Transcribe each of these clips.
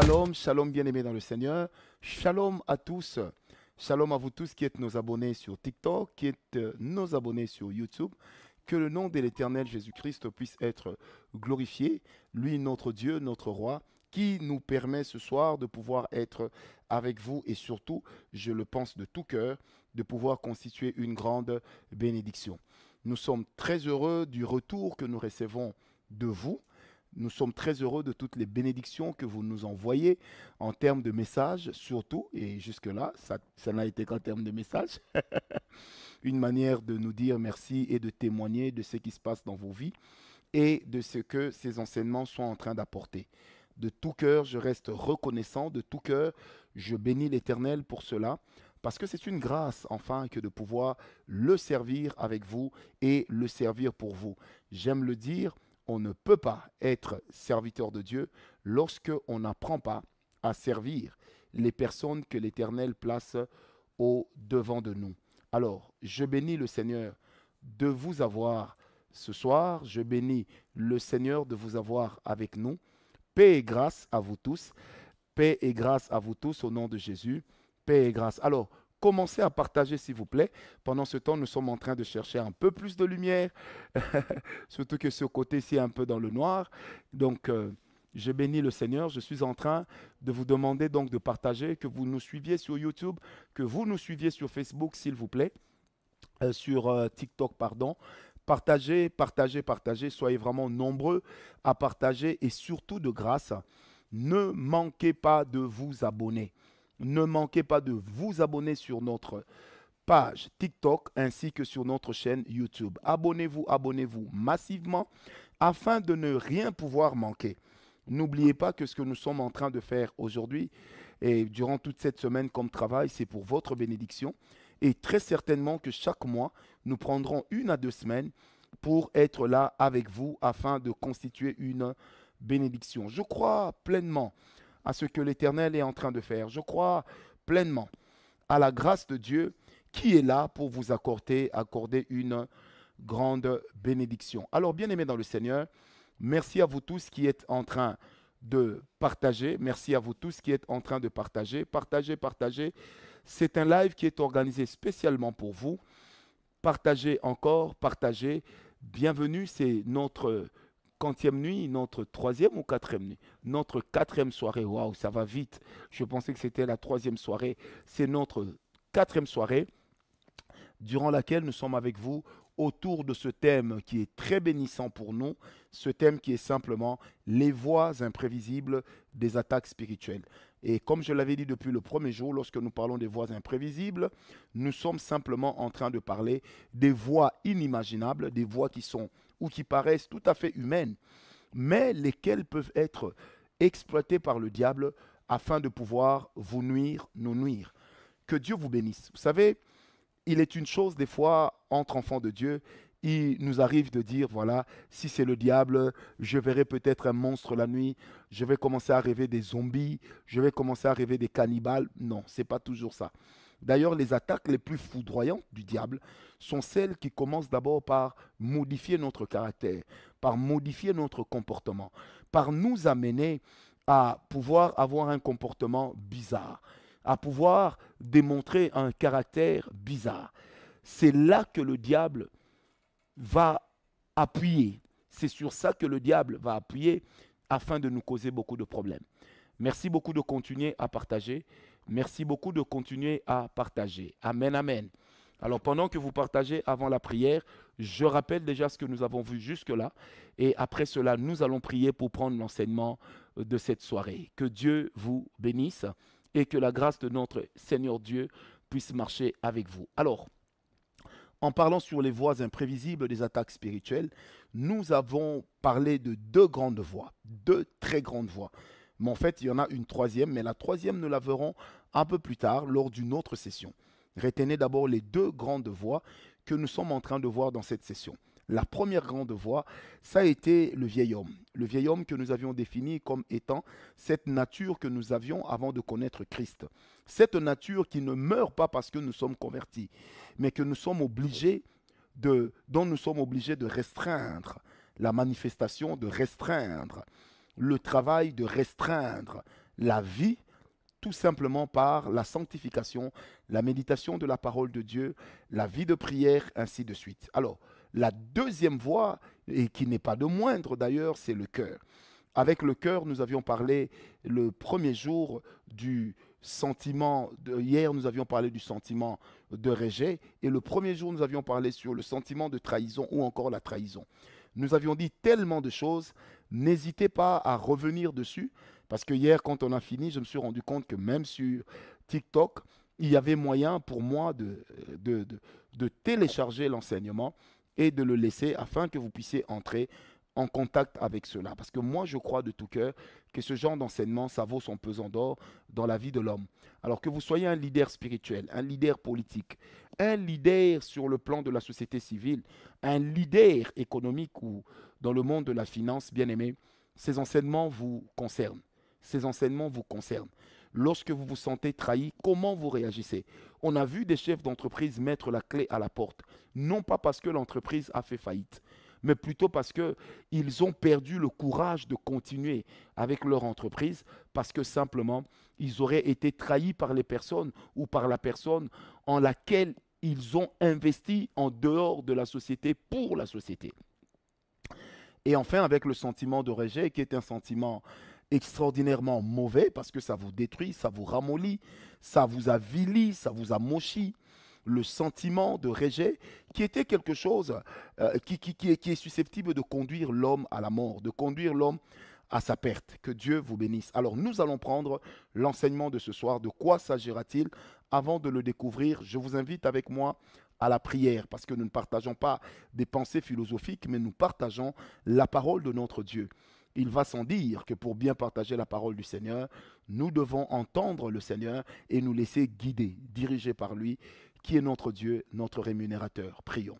Shalom, shalom bien aimé dans le Seigneur. Shalom à tous. Shalom à vous tous qui êtes nos abonnés sur TikTok, qui êtes euh, nos abonnés sur YouTube. Que le nom de l'éternel Jésus-Christ puisse être glorifié, lui notre Dieu, notre roi, qui nous permet ce soir de pouvoir être avec vous et surtout, je le pense de tout cœur, de pouvoir constituer une grande bénédiction. Nous sommes très heureux du retour que nous recevons de vous nous sommes très heureux de toutes les bénédictions que vous nous envoyez en termes de messages, surtout, et jusque-là, ça, n'a été qu'en termes de messages. Une manière de nous dire merci et de témoigner de ce qui se passe dans vos vies et de ce que ces enseignements sont en train d'apporter. De tout cœur, je reste reconnaissant, de tout cœur, je bénis l'Éternel pour cela, parce que c'est une grâce, enfin, que de pouvoir le servir avec vous et le servir pour vous. J'aime le dire, on ne peut pas être serviteur de Dieu lorsque on n'apprend pas à servir les personnes que l'Éternel place au devant de nous. Alors, je bénis le Seigneur de vous avoir ce soir. Je bénis le Seigneur de vous avoir avec nous. Paix et grâce à vous tous. Paix et grâce à vous tous au nom de Jésus. Paix et grâce. Alors, Commencez à partager, s'il vous plaît. Pendant ce temps, nous sommes en train de chercher un peu plus de lumière, surtout que ce côté-ci est un peu dans le noir. Donc, euh, je bénis le Seigneur. Je suis en train de vous demander donc de partager, que vous nous suiviez sur YouTube, que vous nous suiviez sur Facebook, s'il vous plaît, euh, sur euh, TikTok, pardon. Partagez, partagez, partagez. Soyez vraiment nombreux à partager et surtout de grâce, ne manquez pas de vous abonner. Ne manquez pas de vous abonner sur notre page TikTok ainsi que sur notre chaîne YouTube. Abonnez-vous, abonnez-vous massivement afin de ne rien pouvoir manquer. N'oubliez pas que ce que nous sommes en train de faire aujourd'hui et durant toute cette semaine comme travail, c'est pour votre bénédiction. Et très certainement que chaque mois, nous prendrons une à deux semaines pour être là avec vous afin de constituer une bénédiction. Je crois pleinement à ce que l'Éternel est en train de faire. Je crois pleinement à la grâce de Dieu qui est là pour vous accorder, accorder une grande bénédiction. Alors, bien-aimés dans le Seigneur, merci à vous tous qui êtes en train de partager. Merci à vous tous qui êtes en train de partager. Partagez, partagez. C'est un live qui est organisé spécialement pour vous. Partagez encore, partagez. Bienvenue, c'est notre quantième nuit, notre troisième ou quatrième nuit Notre quatrième soirée. Waouh, ça va vite. Je pensais que c'était la troisième soirée. C'est notre quatrième soirée durant laquelle nous sommes avec vous autour de ce thème qui est très bénissant pour nous, ce thème qui est simplement les voies imprévisibles des attaques spirituelles. Et comme je l'avais dit depuis le premier jour, lorsque nous parlons des voies imprévisibles, nous sommes simplement en train de parler des voies inimaginables, des voies qui sont ou qui paraissent tout à fait humaines, mais lesquelles peuvent être exploitées par le diable afin de pouvoir vous nuire, nous nuire. Que Dieu vous bénisse. Vous savez, il est une chose des fois entre enfants de Dieu il nous arrive de dire, voilà, si c'est le diable, je verrai peut-être un monstre la nuit, je vais commencer à rêver des zombies, je vais commencer à rêver des cannibales. Non, c'est pas toujours ça. D'ailleurs, les attaques les plus foudroyantes du diable sont celles qui commencent d'abord par modifier notre caractère, par modifier notre comportement, par nous amener à pouvoir avoir un comportement bizarre, à pouvoir démontrer un caractère bizarre. C'est là que le diable va appuyer. C'est sur ça que le diable va appuyer afin de nous causer beaucoup de problèmes. Merci beaucoup de continuer à partager. Merci beaucoup de continuer à partager. Amen, amen. Alors pendant que vous partagez avant la prière, je rappelle déjà ce que nous avons vu jusque-là. Et après cela, nous allons prier pour prendre l'enseignement de cette soirée. Que Dieu vous bénisse et que la grâce de notre Seigneur Dieu puisse marcher avec vous. Alors, en parlant sur les voies imprévisibles des attaques spirituelles, nous avons parlé de deux grandes voies, deux très grandes voies. Mais en fait, il y en a une troisième, mais la troisième, nous la verrons un peu plus tard lors d'une autre session. Retenez d'abord les deux grandes voies que nous sommes en train de voir dans cette session. La première grande voie, ça a été le vieil homme. Le vieil homme que nous avions défini comme étant cette nature que nous avions avant de connaître Christ. Cette nature qui ne meurt pas parce que nous sommes convertis, mais que nous sommes obligés de, dont nous sommes obligés de restreindre la manifestation, de restreindre le travail, de restreindre la vie tout simplement par la sanctification, la méditation de la parole de Dieu, la vie de prière, ainsi de suite. Alors, la deuxième voie, et qui n'est pas de moindre d'ailleurs, c'est le cœur. Avec le cœur, nous avions parlé le premier jour du sentiment, de, hier nous avions parlé du sentiment de rejet, et le premier jour nous avions parlé sur le sentiment de trahison ou encore la trahison. Nous avions dit tellement de choses, n'hésitez pas à revenir dessus, parce que hier, quand on a fini, je me suis rendu compte que même sur TikTok, il y avait moyen pour moi de, de, télécharger l'enseignement et de le laisser afin que vous puissiez entrer en contact avec cela. Parce que moi, je crois de tout cœur que ce genre d'enseignement, ça vaut son pesant d'or dans la vie de l'homme. Alors que vous soyez un leader spirituel, un leader politique, un leader sur le plan de la société civile, un leader économique ou dans le monde de la finance, bien aimé, ces enseignements vous concernent ces enseignements vous concernent. Lorsque vous vous sentez trahi, comment vous réagissez On a vu des chefs d'entreprise mettre la clé à la porte, non pas parce que l'entreprise a fait faillite, mais plutôt parce qu'ils ont perdu le courage de continuer avec leur entreprise, parce que simplement, ils auraient été trahis par les personnes ou par la personne en laquelle ils ont investi en dehors de la société pour la société. Et enfin, avec le sentiment de rejet, qui est un sentiment extraordinairement mauvais parce que ça vous détruit, ça vous ramollit, ça vous avilit, ça vous amochit. Le sentiment de rejet, qui était quelque chose euh, qui est susceptible de conduire l'homme à la mort, de conduire l'homme à sa perte. Que Dieu vous bénisse. Alors nous allons prendre l'enseignement de ce soir. De quoi s'agira-t-il Avant de le découvrir, je vous invite avec moi à la prière, parce que nous ne partageons pas des pensées philosophiques, mais nous partageons la parole de notre Dieu. Il va sans dire que pour bien partager la parole du Seigneur, nous devons entendre le Seigneur et nous laisser guider, diriger par lui, qui est notre Dieu, notre rémunérateur. Prions.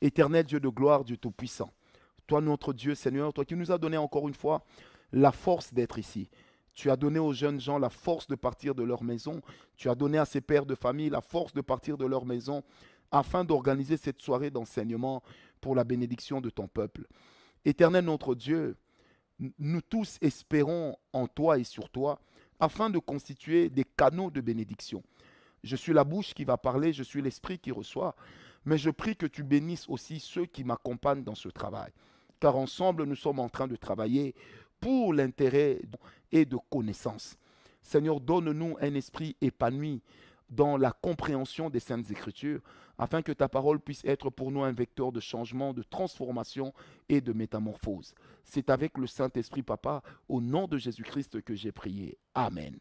Éternel Dieu de gloire, Dieu Tout-Puissant, toi notre Dieu Seigneur, toi qui nous as donné encore une fois la force d'être ici. Tu as donné aux jeunes gens la force de partir de leur maison. Tu as donné à ces pères de famille la force de partir de leur maison afin d'organiser cette soirée d'enseignement pour la bénédiction de ton peuple. Éternel notre Dieu, nous tous espérons en toi et sur toi, afin de constituer des canaux de bénédiction. Je suis la bouche qui va parler, je suis l'esprit qui reçoit, mais je prie que tu bénisses aussi ceux qui m'accompagnent dans ce travail, car ensemble nous sommes en train de travailler pour l'intérêt et de connaissance. Seigneur, donne-nous un esprit épanoui dans la compréhension des saintes écritures, afin que ta parole puisse être pour nous un vecteur de changement, de transformation et de métamorphose. C'est avec le Saint-Esprit, Papa, au nom de Jésus-Christ que j'ai prié. Amen.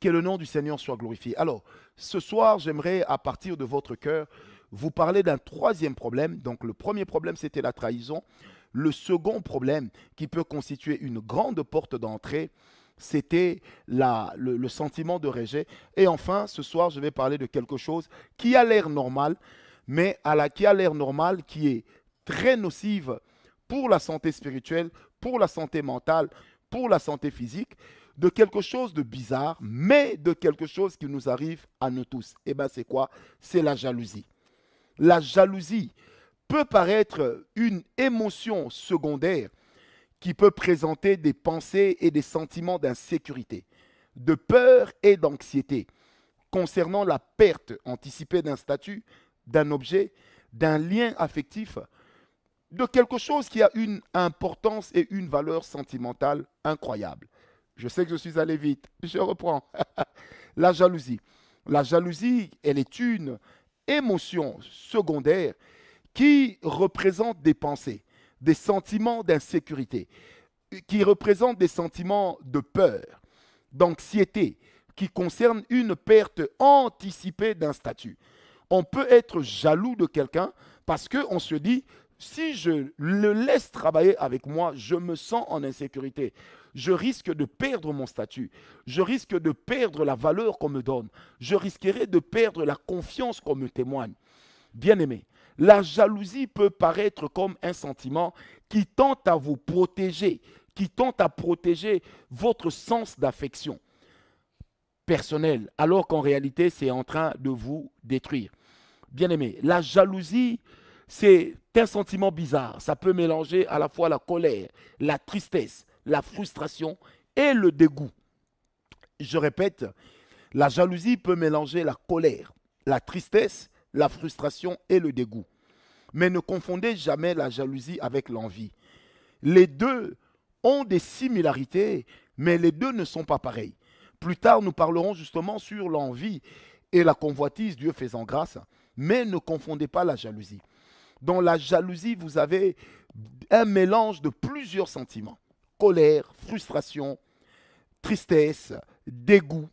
Que le nom du Seigneur soit glorifié. Alors, ce soir, j'aimerais, à partir de votre cœur, vous parler d'un troisième problème. Donc, le premier problème, c'était la trahison. Le second problème, qui peut constituer une grande porte d'entrée, c'était le, sentiment de rejet. Et enfin, ce soir, je vais parler de quelque chose qui a l'air normal, mais qui a l'air normal, qui est très nocive pour la santé spirituelle, pour la santé mentale, pour la santé physique, de quelque chose de bizarre, mais de quelque chose qui nous arrive à nous tous. Et eh bien c'est quoi C'est la jalousie. La jalousie peut paraître une émotion secondaire, qui peut présenter des pensées et des sentiments d'insécurité, de peur et d'anxiété concernant la perte anticipée d'un statut, d'un objet, d'un lien affectif, de quelque chose qui a une importance et une valeur sentimentale incroyable. Je sais que je suis allé vite, je reprends. la jalousie. La jalousie, elle est une émotion secondaire qui représente des pensées, des sentiments d'insécurité, qui représentent des sentiments de peur, d'anxiété, qui concernent une perte anticipée d'un statut. On peut être jaloux de quelqu'un parce qu'on se dit, si je le laisse travailler avec moi, je me sens en insécurité. Je risque de perdre mon statut. Je risque de perdre la valeur qu'on me donne. Je risquerai de perdre la confiance qu'on me témoigne. Bien aimé, la jalousie peut paraître comme un sentiment qui tente à vous protéger, qui tente à protéger votre sens d'affection personnelle, alors qu'en réalité, c'est en train de vous détruire. Bien aimé, la jalousie, c'est un sentiment bizarre. Ça peut mélanger à la fois la colère, la tristesse, la frustration et le dégoût. Je répète, la jalousie peut mélanger la colère, la tristesse, la frustration et le dégoût. Mais ne confondez jamais la jalousie avec l'envie. Les deux ont des similarités, mais les deux ne sont pas pareils. Plus tard, nous parlerons justement sur l'envie et la convoitise, Dieu faisant grâce, mais ne confondez pas la jalousie. Dans la jalousie, vous avez un mélange de plusieurs sentiments. Colère, frustration, tristesse, dégoût,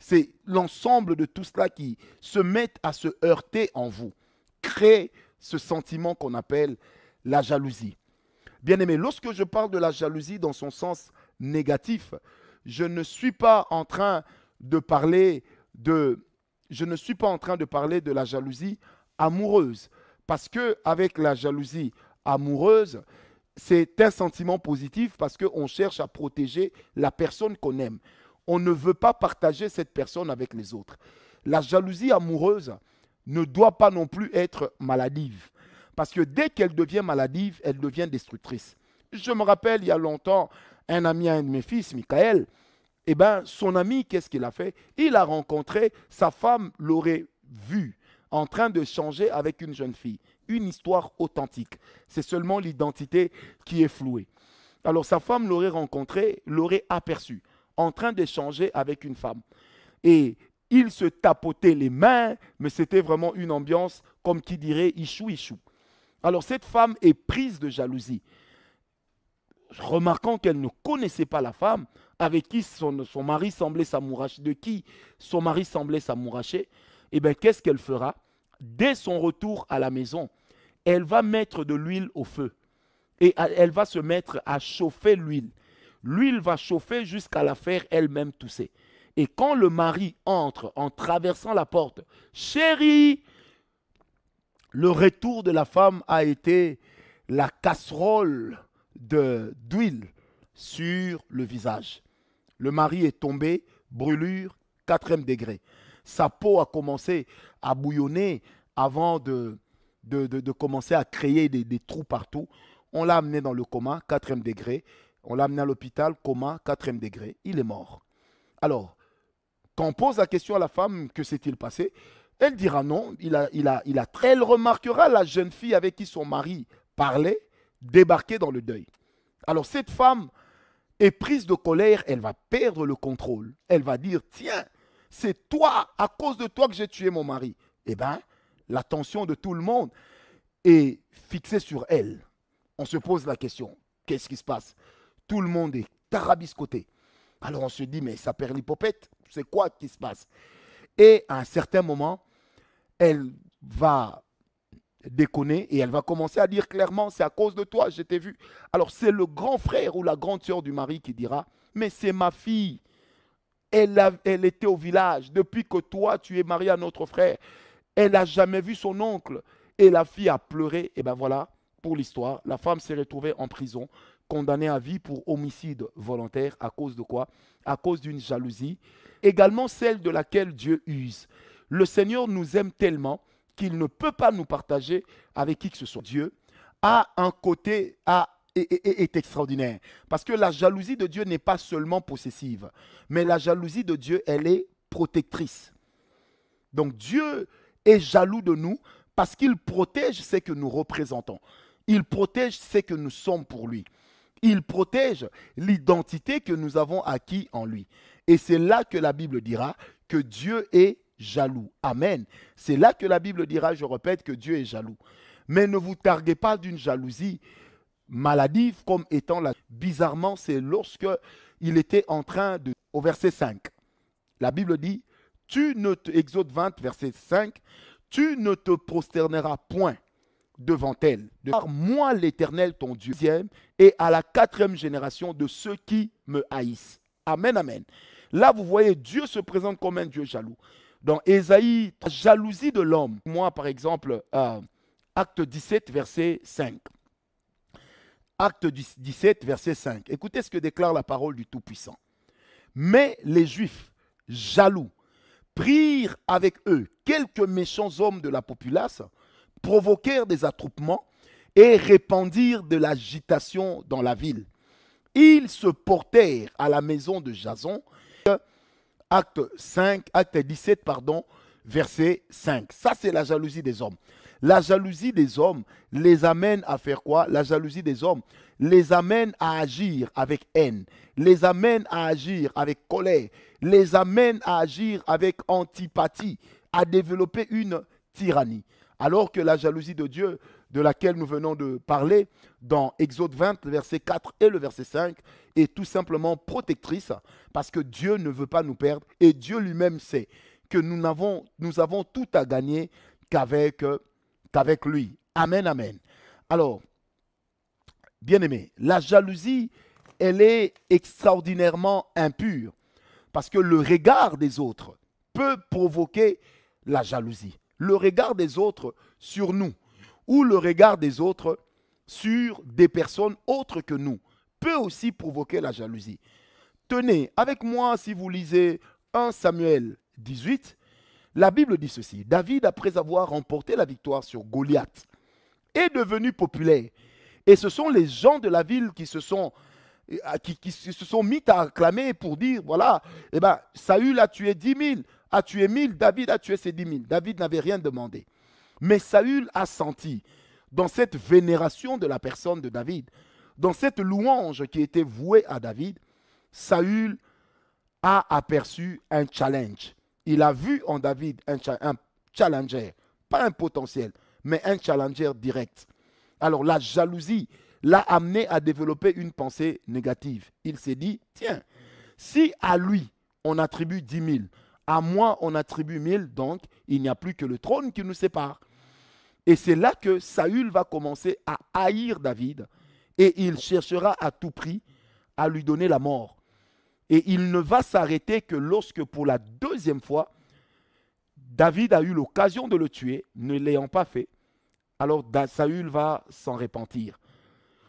c'est l'ensemble de tout cela qui se met à se heurter en vous, crée ce sentiment qu'on appelle la jalousie. Bien aimé, lorsque je parle de la jalousie dans son sens négatif, je ne suis pas en train de parler de je ne suis pas en train de parler de la jalousie amoureuse parce que avec la jalousie amoureuse, c'est un sentiment positif parce qu'on cherche à protéger la personne qu'on aime on ne veut pas partager cette personne avec les autres. La jalousie amoureuse ne doit pas non plus être maladive. Parce que dès qu'elle devient maladive, elle devient destructrice. Je me rappelle, il y a longtemps, un ami un de mes fils, Michael, eh ben, son ami, qu'est-ce qu'il a fait Il a rencontré, sa femme l'aurait vu en train de changer avec une jeune fille. Une histoire authentique. C'est seulement l'identité qui est flouée. Alors sa femme l'aurait rencontré, l'aurait aperçu en train d'échanger avec une femme. Et il se tapotait les mains, mais c'était vraiment une ambiance, comme qui dirait, ichou ichou. Alors cette femme est prise de jalousie. Remarquant qu'elle ne connaissait pas la femme avec qui son, son mari semblait s'amouracher, de qui son mari semblait s'amouracher, eh bien qu'est-ce qu'elle fera Dès son retour à la maison, elle va mettre de l'huile au feu et elle va se mettre à chauffer l'huile l'huile va chauffer jusqu'à la faire elle-même tousser. Et quand le mari entre en traversant la porte, chérie, le retour de la femme a été la casserole d'huile sur le visage. Le mari est tombé, brûlure, quatrième degré. Sa peau a commencé à bouillonner avant de, de, commencer à créer des trous partout. On l'a amené dans le coma, quatrième degré. On l'a amené à l'hôpital, coma, quatrième degré. Il est mort. Alors, quand on pose la question à la femme, que s'est-il passé Elle dira non. Il a, il a, il a elle remarquera la jeune fille avec qui son mari parlait débarquer dans le deuil. Alors, cette femme est prise de colère. Elle va perdre le contrôle. Elle va dire Tiens, c'est toi, à cause de toi que j'ai tué mon mari. Eh bien, l'attention de tout le monde est fixée sur elle. On se pose la question qu'est-ce qui se passe tout le monde est tarabiscoté. Alors on se dit, mais ça perd l'hypopète, c'est quoi qui se passe Et à un certain moment, elle va déconner et elle va commencer à dire clairement, c'est à cause de toi, je t'ai vu. Alors c'est le grand frère ou la grande soeur du mari qui dira, mais c'est ma fille. Elle, elle était au village depuis que toi, tu es marié à notre frère. Elle n'a jamais vu son oncle. Et la fille a pleuré. Et ben voilà, pour l'histoire, la femme s'est retrouvée en prison condamné à vie pour homicide volontaire à cause de quoi À cause d'une jalousie, également celle de laquelle Dieu use. Le Seigneur nous aime tellement qu'il ne peut pas nous partager avec qui que ce soit. Dieu a un côté extraordinaire. Parce que la jalousie de Dieu n'est pas seulement possessive, mais la jalousie de Dieu, elle est protectrice. Donc Dieu est jaloux de nous parce qu'il protège ce que nous représentons. Il protège ce que nous sommes pour lui. Il protège l'identité que nous avons acquis en lui. Et c'est là que la Bible dira que Dieu est jaloux. Amen. C'est là que la Bible dira, je répète, que Dieu est jaloux. Mais ne vous targuez pas d'une jalousie maladive comme étant la... Bizarrement, c'est lorsque il était en train de... Au verset 5, la Bible dit, tu ne te... Exode 20, verset 5, tu ne te prosterneras point devant elle. De moi l'Éternel ton Dieu, et à la quatrième génération de ceux qui me haïssent. Amen, amen. Là, vous voyez, Dieu se présente comme un Dieu jaloux. Dans Ésaïe, la jalousie de l'homme. Moi, par exemple, euh, acte 17, verset 5. Acte 17, verset 5. Écoutez ce que déclare la parole du Tout-Puissant. Mais les Juifs, jaloux, prirent avec eux quelques méchants hommes de la populace, provoquèrent des attroupements et répandirent de l'agitation dans la ville. Ils se portèrent à la maison de Jason, acte 5, 17, pardon, verset 5. Ça, c'est la jalousie des hommes. La jalousie des hommes les amène à faire quoi La jalousie des hommes les amène à agir avec haine, les amène à agir avec colère, les amène à agir avec antipathie, à développer une tyrannie. Alors que la jalousie de Dieu, de laquelle nous venons de parler dans Exode 20, verset 4 et le verset 5, est tout simplement protectrice parce que Dieu ne veut pas nous perdre et Dieu lui-même sait que nous avons, tout à gagner qu'avec qu'avec lui. Amen, amen. Alors, bien aimé, la jalousie, elle est extraordinairement impure parce que le regard des autres peut provoquer la jalousie le regard des autres sur nous ou le regard des autres sur des personnes autres que nous peut aussi provoquer la jalousie. Tenez, avec moi, si vous lisez 1 Samuel 18, la Bible dit ceci. David, après avoir remporté la victoire sur Goliath, est devenu populaire. Et ce sont les gens de la ville qui se sont, euh, qui, se sont mis à acclamer pour dire, voilà, eh ben, Saül a tué 10 000, a ah, tué mille, David a tué ses dix mille. David n'avait rien demandé. Mais Saül a senti dans cette vénération de la personne de David, dans cette louange qui était vouée à David, Saül a aperçu un challenge. Il a vu en David un, un challenger, pas un potentiel, mais un challenger direct. Alors la jalousie l'a amené à développer une pensée négative. Il s'est dit, tiens, si à lui on attribue 10 000, à moi, on attribue mille, donc il n'y a plus que le trône qui nous sépare. Et c'est là que Saül va commencer à haïr David et il cherchera à tout prix à lui donner la mort. Et il ne va s'arrêter que lorsque, pour la deuxième fois, David a eu l'occasion de le tuer, ne l'ayant pas fait. Alors Saül va s'en repentir.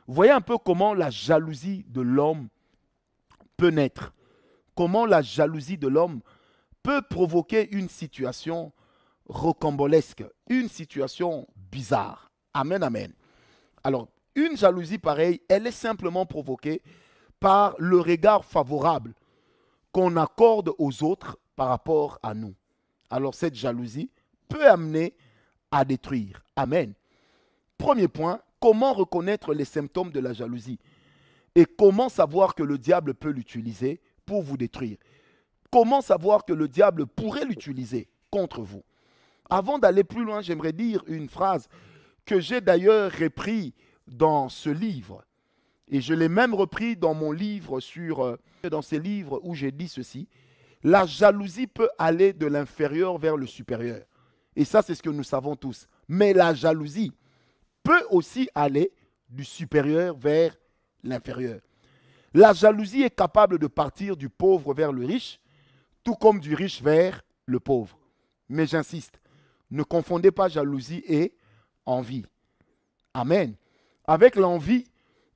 voyez un peu comment la jalousie de l'homme peut naître. Comment la jalousie de l'homme peut provoquer une situation rocambolesque, une situation bizarre. Amen, amen. Alors, une jalousie pareille, elle est simplement provoquée par le regard favorable qu'on accorde aux autres par rapport à nous. Alors cette jalousie peut amener à détruire. Amen. Premier point, comment reconnaître les symptômes de la jalousie et comment savoir que le diable peut l'utiliser pour vous détruire Comment savoir que le diable pourrait l'utiliser contre vous Avant d'aller plus loin, j'aimerais dire une phrase que j'ai d'ailleurs repris dans ce livre. Et je l'ai même repris dans mon livre sur euh, dans ces livres où j'ai dit ceci la jalousie peut aller de l'inférieur vers le supérieur. Et ça, c'est ce que nous savons tous. Mais la jalousie peut aussi aller du supérieur vers l'inférieur. La jalousie est capable de partir du pauvre vers le riche, tout comme du riche vers le pauvre. Mais j'insiste, ne confondez pas jalousie et envie. Amen. Avec l'envie,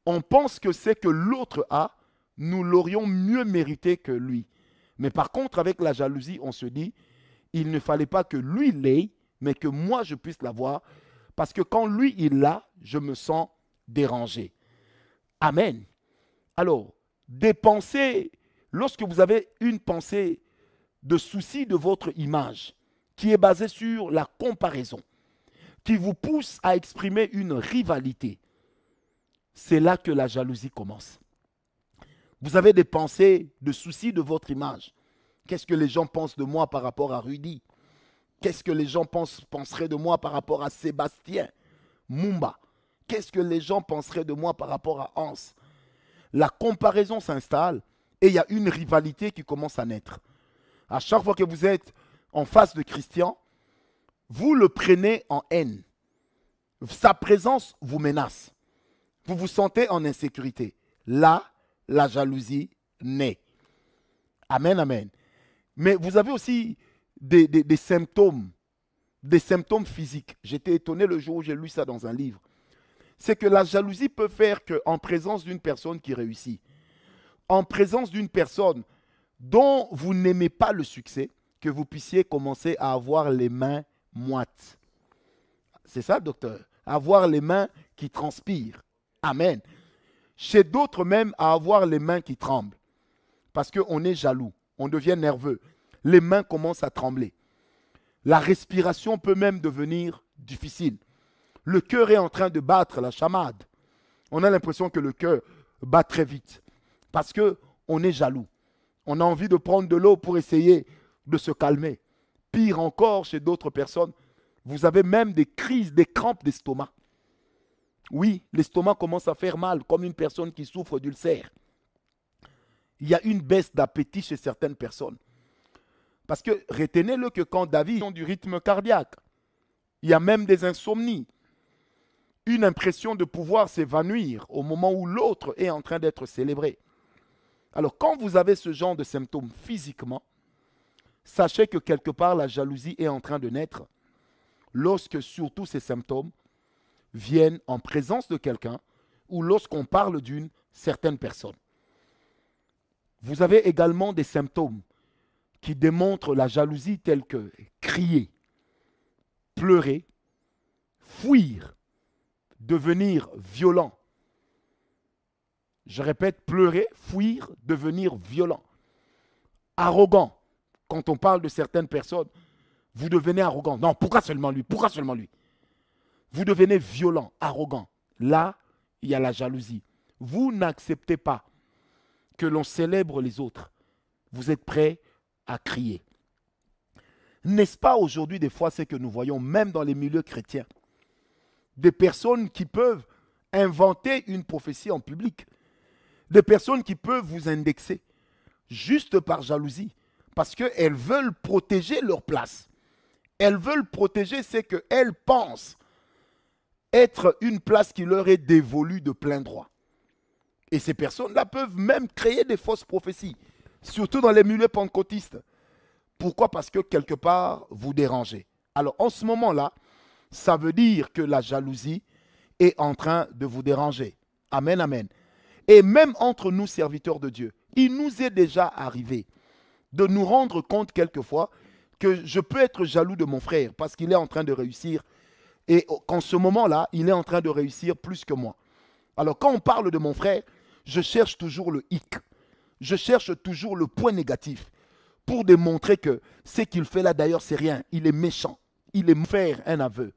on pense que c'est que l'autre a, nous l'aurions mieux mérité que lui. Mais par contre, avec la jalousie, on se dit, il ne fallait pas que lui l'ait, mais que moi je puisse l'avoir, parce que quand lui il l'a, je me sens dérangé. Amen. Alors, des pensées, lorsque vous avez une pensée de souci de votre image, qui est basée sur la comparaison, qui vous pousse à exprimer une rivalité. C'est là que la jalousie commence. Vous avez des pensées de soucis de votre image. Qu'est-ce que les gens pensent de moi par rapport à Rudy Qu'est-ce que les gens penseraient de moi par rapport à Sébastien Mumba Qu'est-ce que les gens penseraient de moi par rapport à Hans La comparaison s'installe et il y a une rivalité qui commence à naître à chaque fois que vous êtes en face de Christian, vous le prenez en haine. Sa présence vous menace. Vous vous sentez en insécurité. Là, la jalousie naît. Amen, amen. Mais vous avez aussi des, symptômes, des symptômes physiques. J'étais étonné le jour où j'ai lu ça dans un livre. C'est que la jalousie peut faire qu'en présence d'une personne qui réussit, en présence d'une personne dont vous n'aimez pas le succès, que vous puissiez commencer à avoir les mains moites. C'est ça, docteur Avoir les mains qui transpirent. Amen. Chez d'autres même, à avoir les mains qui tremblent. Parce qu'on est jaloux, on devient nerveux. Les mains commencent à trembler. La respiration peut même devenir difficile. Le cœur est en train de battre la chamade. On a l'impression que le cœur bat très vite parce qu'on est jaloux. On a envie de prendre de l'eau pour essayer de se calmer. Pire encore, chez d'autres personnes, vous avez même des crises, des crampes d'estomac. Oui, l'estomac commence à faire mal, comme une personne qui souffre d'ulcère. Il y a une baisse d'appétit chez certaines personnes. Parce que retenez-le que quand David ont du rythme cardiaque, il y a même des insomnies, une impression de pouvoir s'évanouir au moment où l'autre est en train d'être célébré. Alors quand vous avez ce genre de symptômes physiquement, sachez que quelque part la jalousie est en train de naître lorsque surtout ces symptômes viennent en présence de quelqu'un ou lorsqu'on parle d'une certaine personne. Vous avez également des symptômes qui démontrent la jalousie telle que crier, pleurer, fuir, devenir violent, je répète, pleurer, fuir, devenir violent, arrogant. Quand on parle de certaines personnes, vous devenez arrogant. Non, pourquoi seulement lui Pourquoi seulement lui Vous devenez violent, arrogant. Là, il y a la jalousie. Vous n'acceptez pas que l'on célèbre les autres. Vous êtes prêt à crier. N'est-ce pas aujourd'hui des fois ce que nous voyons, même dans les milieux chrétiens, des personnes qui peuvent inventer une prophétie en public des personnes qui peuvent vous indexer juste par jalousie, parce qu'elles veulent protéger leur place. Elles veulent protéger ce qu'elles pensent être une place qui leur est dévolue de plein droit. Et ces personnes-là peuvent même créer des fausses prophéties, surtout dans les milieux pentecôtistes. Pourquoi Parce que quelque part, vous dérangez. Alors en ce moment-là, ça veut dire que la jalousie est en train de vous déranger. Amen, amen et même entre nous, serviteurs de Dieu, il nous est déjà arrivé de nous rendre compte quelquefois que je peux être jaloux de mon frère parce qu'il est en train de réussir et qu'en ce moment-là, il est en train de réussir plus que moi. Alors quand on parle de mon frère, je cherche toujours le hic, je cherche toujours le point négatif pour démontrer que ce qu'il fait là d'ailleurs, c'est rien, il est méchant, il est faire un aveu.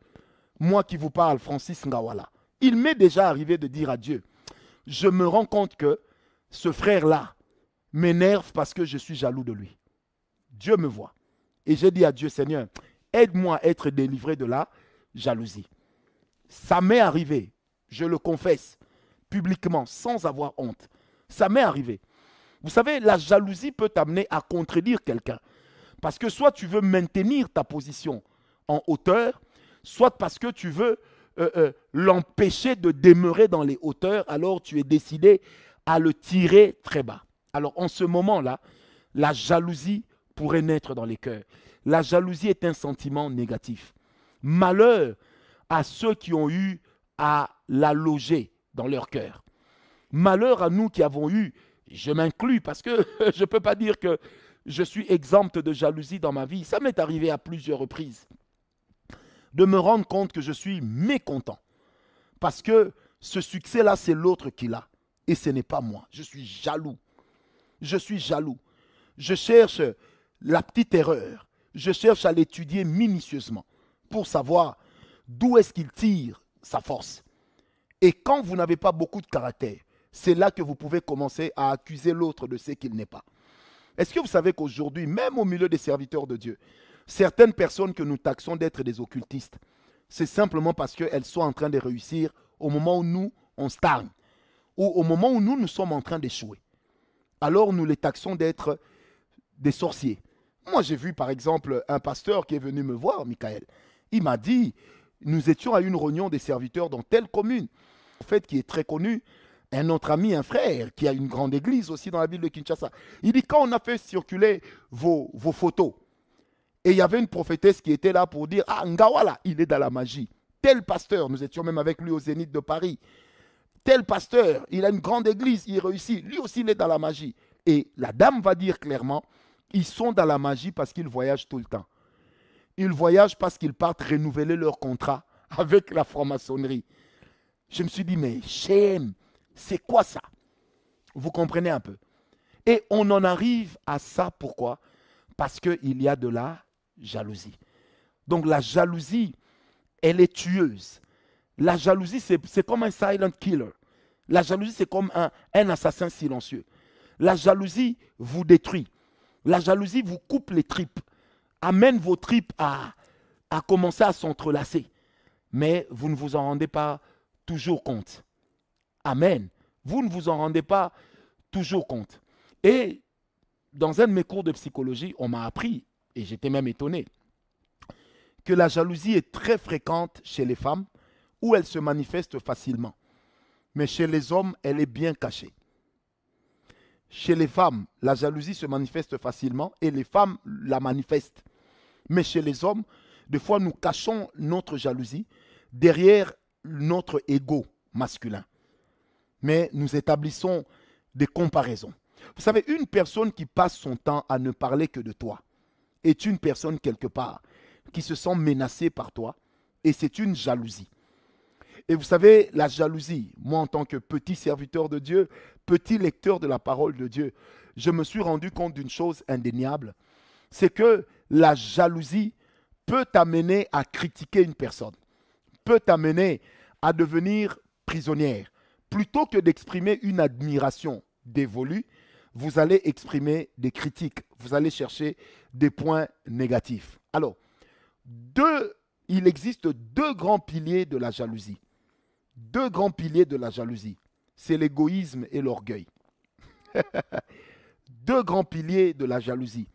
Moi qui vous parle, Francis Ngawala, il m'est déjà arrivé de dire à Dieu, je me rends compte que ce frère-là m'énerve parce que je suis jaloux de lui. Dieu me voit. Et j'ai dit à Dieu, Seigneur, aide-moi à être délivré de la jalousie. Ça m'est arrivé, je le confesse publiquement, sans avoir honte. Ça m'est arrivé. Vous savez, la jalousie peut t'amener à contredire quelqu'un. Parce que soit tu veux maintenir ta position en hauteur, soit parce que tu veux euh, euh, l'empêcher de demeurer dans les hauteurs, alors tu es décidé à le tirer très bas. Alors en ce moment-là, la jalousie pourrait naître dans les cœurs. La jalousie est un sentiment négatif. Malheur à ceux qui ont eu à la loger dans leur cœur. Malheur à nous qui avons eu, je m'inclus parce que je ne peux pas dire que je suis exempte de jalousie dans ma vie. Ça m'est arrivé à plusieurs reprises de me rendre compte que je suis mécontent. Parce que ce succès-là, c'est l'autre qui l'a. Et ce n'est pas moi. Je suis jaloux. Je suis jaloux. Je cherche la petite erreur. Je cherche à l'étudier minutieusement pour savoir d'où est-ce qu'il tire sa force. Et quand vous n'avez pas beaucoup de caractère, c'est là que vous pouvez commencer à accuser l'autre de ce qu'il n'est pas. Est-ce que vous savez qu'aujourd'hui, même au milieu des serviteurs de Dieu, Certaines personnes que nous taxons d'être des occultistes, c'est simplement parce qu'elles sont en train de réussir au moment où nous, on stagne, ou au moment où nous, nous sommes en train d'échouer. Alors nous les taxons d'être des sorciers. Moi, j'ai vu par exemple un pasteur qui est venu me voir, Michael. Il m'a dit, nous étions à une réunion des serviteurs dans telle commune, en fait, qui est très connue, un autre ami, un frère, qui a une grande église aussi dans la ville de Kinshasa. Il dit, quand on a fait circuler vos, vos photos, et il y avait une prophétesse qui était là pour dire Ah, Ngawala, il est dans la magie. Tel pasteur, nous étions même avec lui au Zénith de Paris. Tel pasteur, il a une grande église, il réussit. Lui aussi, il est dans la magie. Et la dame va dire clairement Ils sont dans la magie parce qu'ils voyagent tout le temps. Ils voyagent parce qu'ils partent renouveler leur contrat avec la franc-maçonnerie. Je me suis dit Mais Shem, c'est quoi ça Vous comprenez un peu. Et on en arrive à ça, pourquoi Parce qu'il y a de là jalousie. Donc la jalousie, elle est tueuse. La jalousie, c'est comme un silent killer. La jalousie, c'est comme un, un assassin silencieux. La jalousie vous détruit. La jalousie vous coupe les tripes, amène vos tripes à, à commencer à s'entrelacer. Mais vous ne vous en rendez pas toujours compte. Amen. Vous ne vous en rendez pas toujours compte. Et dans un de mes cours de psychologie, on m'a appris et j'étais même étonné, que la jalousie est très fréquente chez les femmes, où elle se manifeste facilement. Mais chez les hommes, elle est bien cachée. Chez les femmes, la jalousie se manifeste facilement et les femmes la manifestent. Mais chez les hommes, des fois, nous cachons notre jalousie derrière notre ego masculin. Mais nous établissons des comparaisons. Vous savez, une personne qui passe son temps à ne parler que de toi, est une personne quelque part qui se sent menacée par toi et c'est une jalousie. Et vous savez, la jalousie, moi en tant que petit serviteur de Dieu, petit lecteur de la parole de Dieu, je me suis rendu compte d'une chose indéniable, c'est que la jalousie peut t'amener à critiquer une personne, peut t'amener à devenir prisonnière, plutôt que d'exprimer une admiration dévolue, vous allez exprimer des critiques, vous allez chercher des points négatifs. Alors, il existe deux grands piliers de la jalousie. Deux grands piliers de la jalousie. C'est l'égoïsme et l'orgueil. deux grands piliers de la jalousie.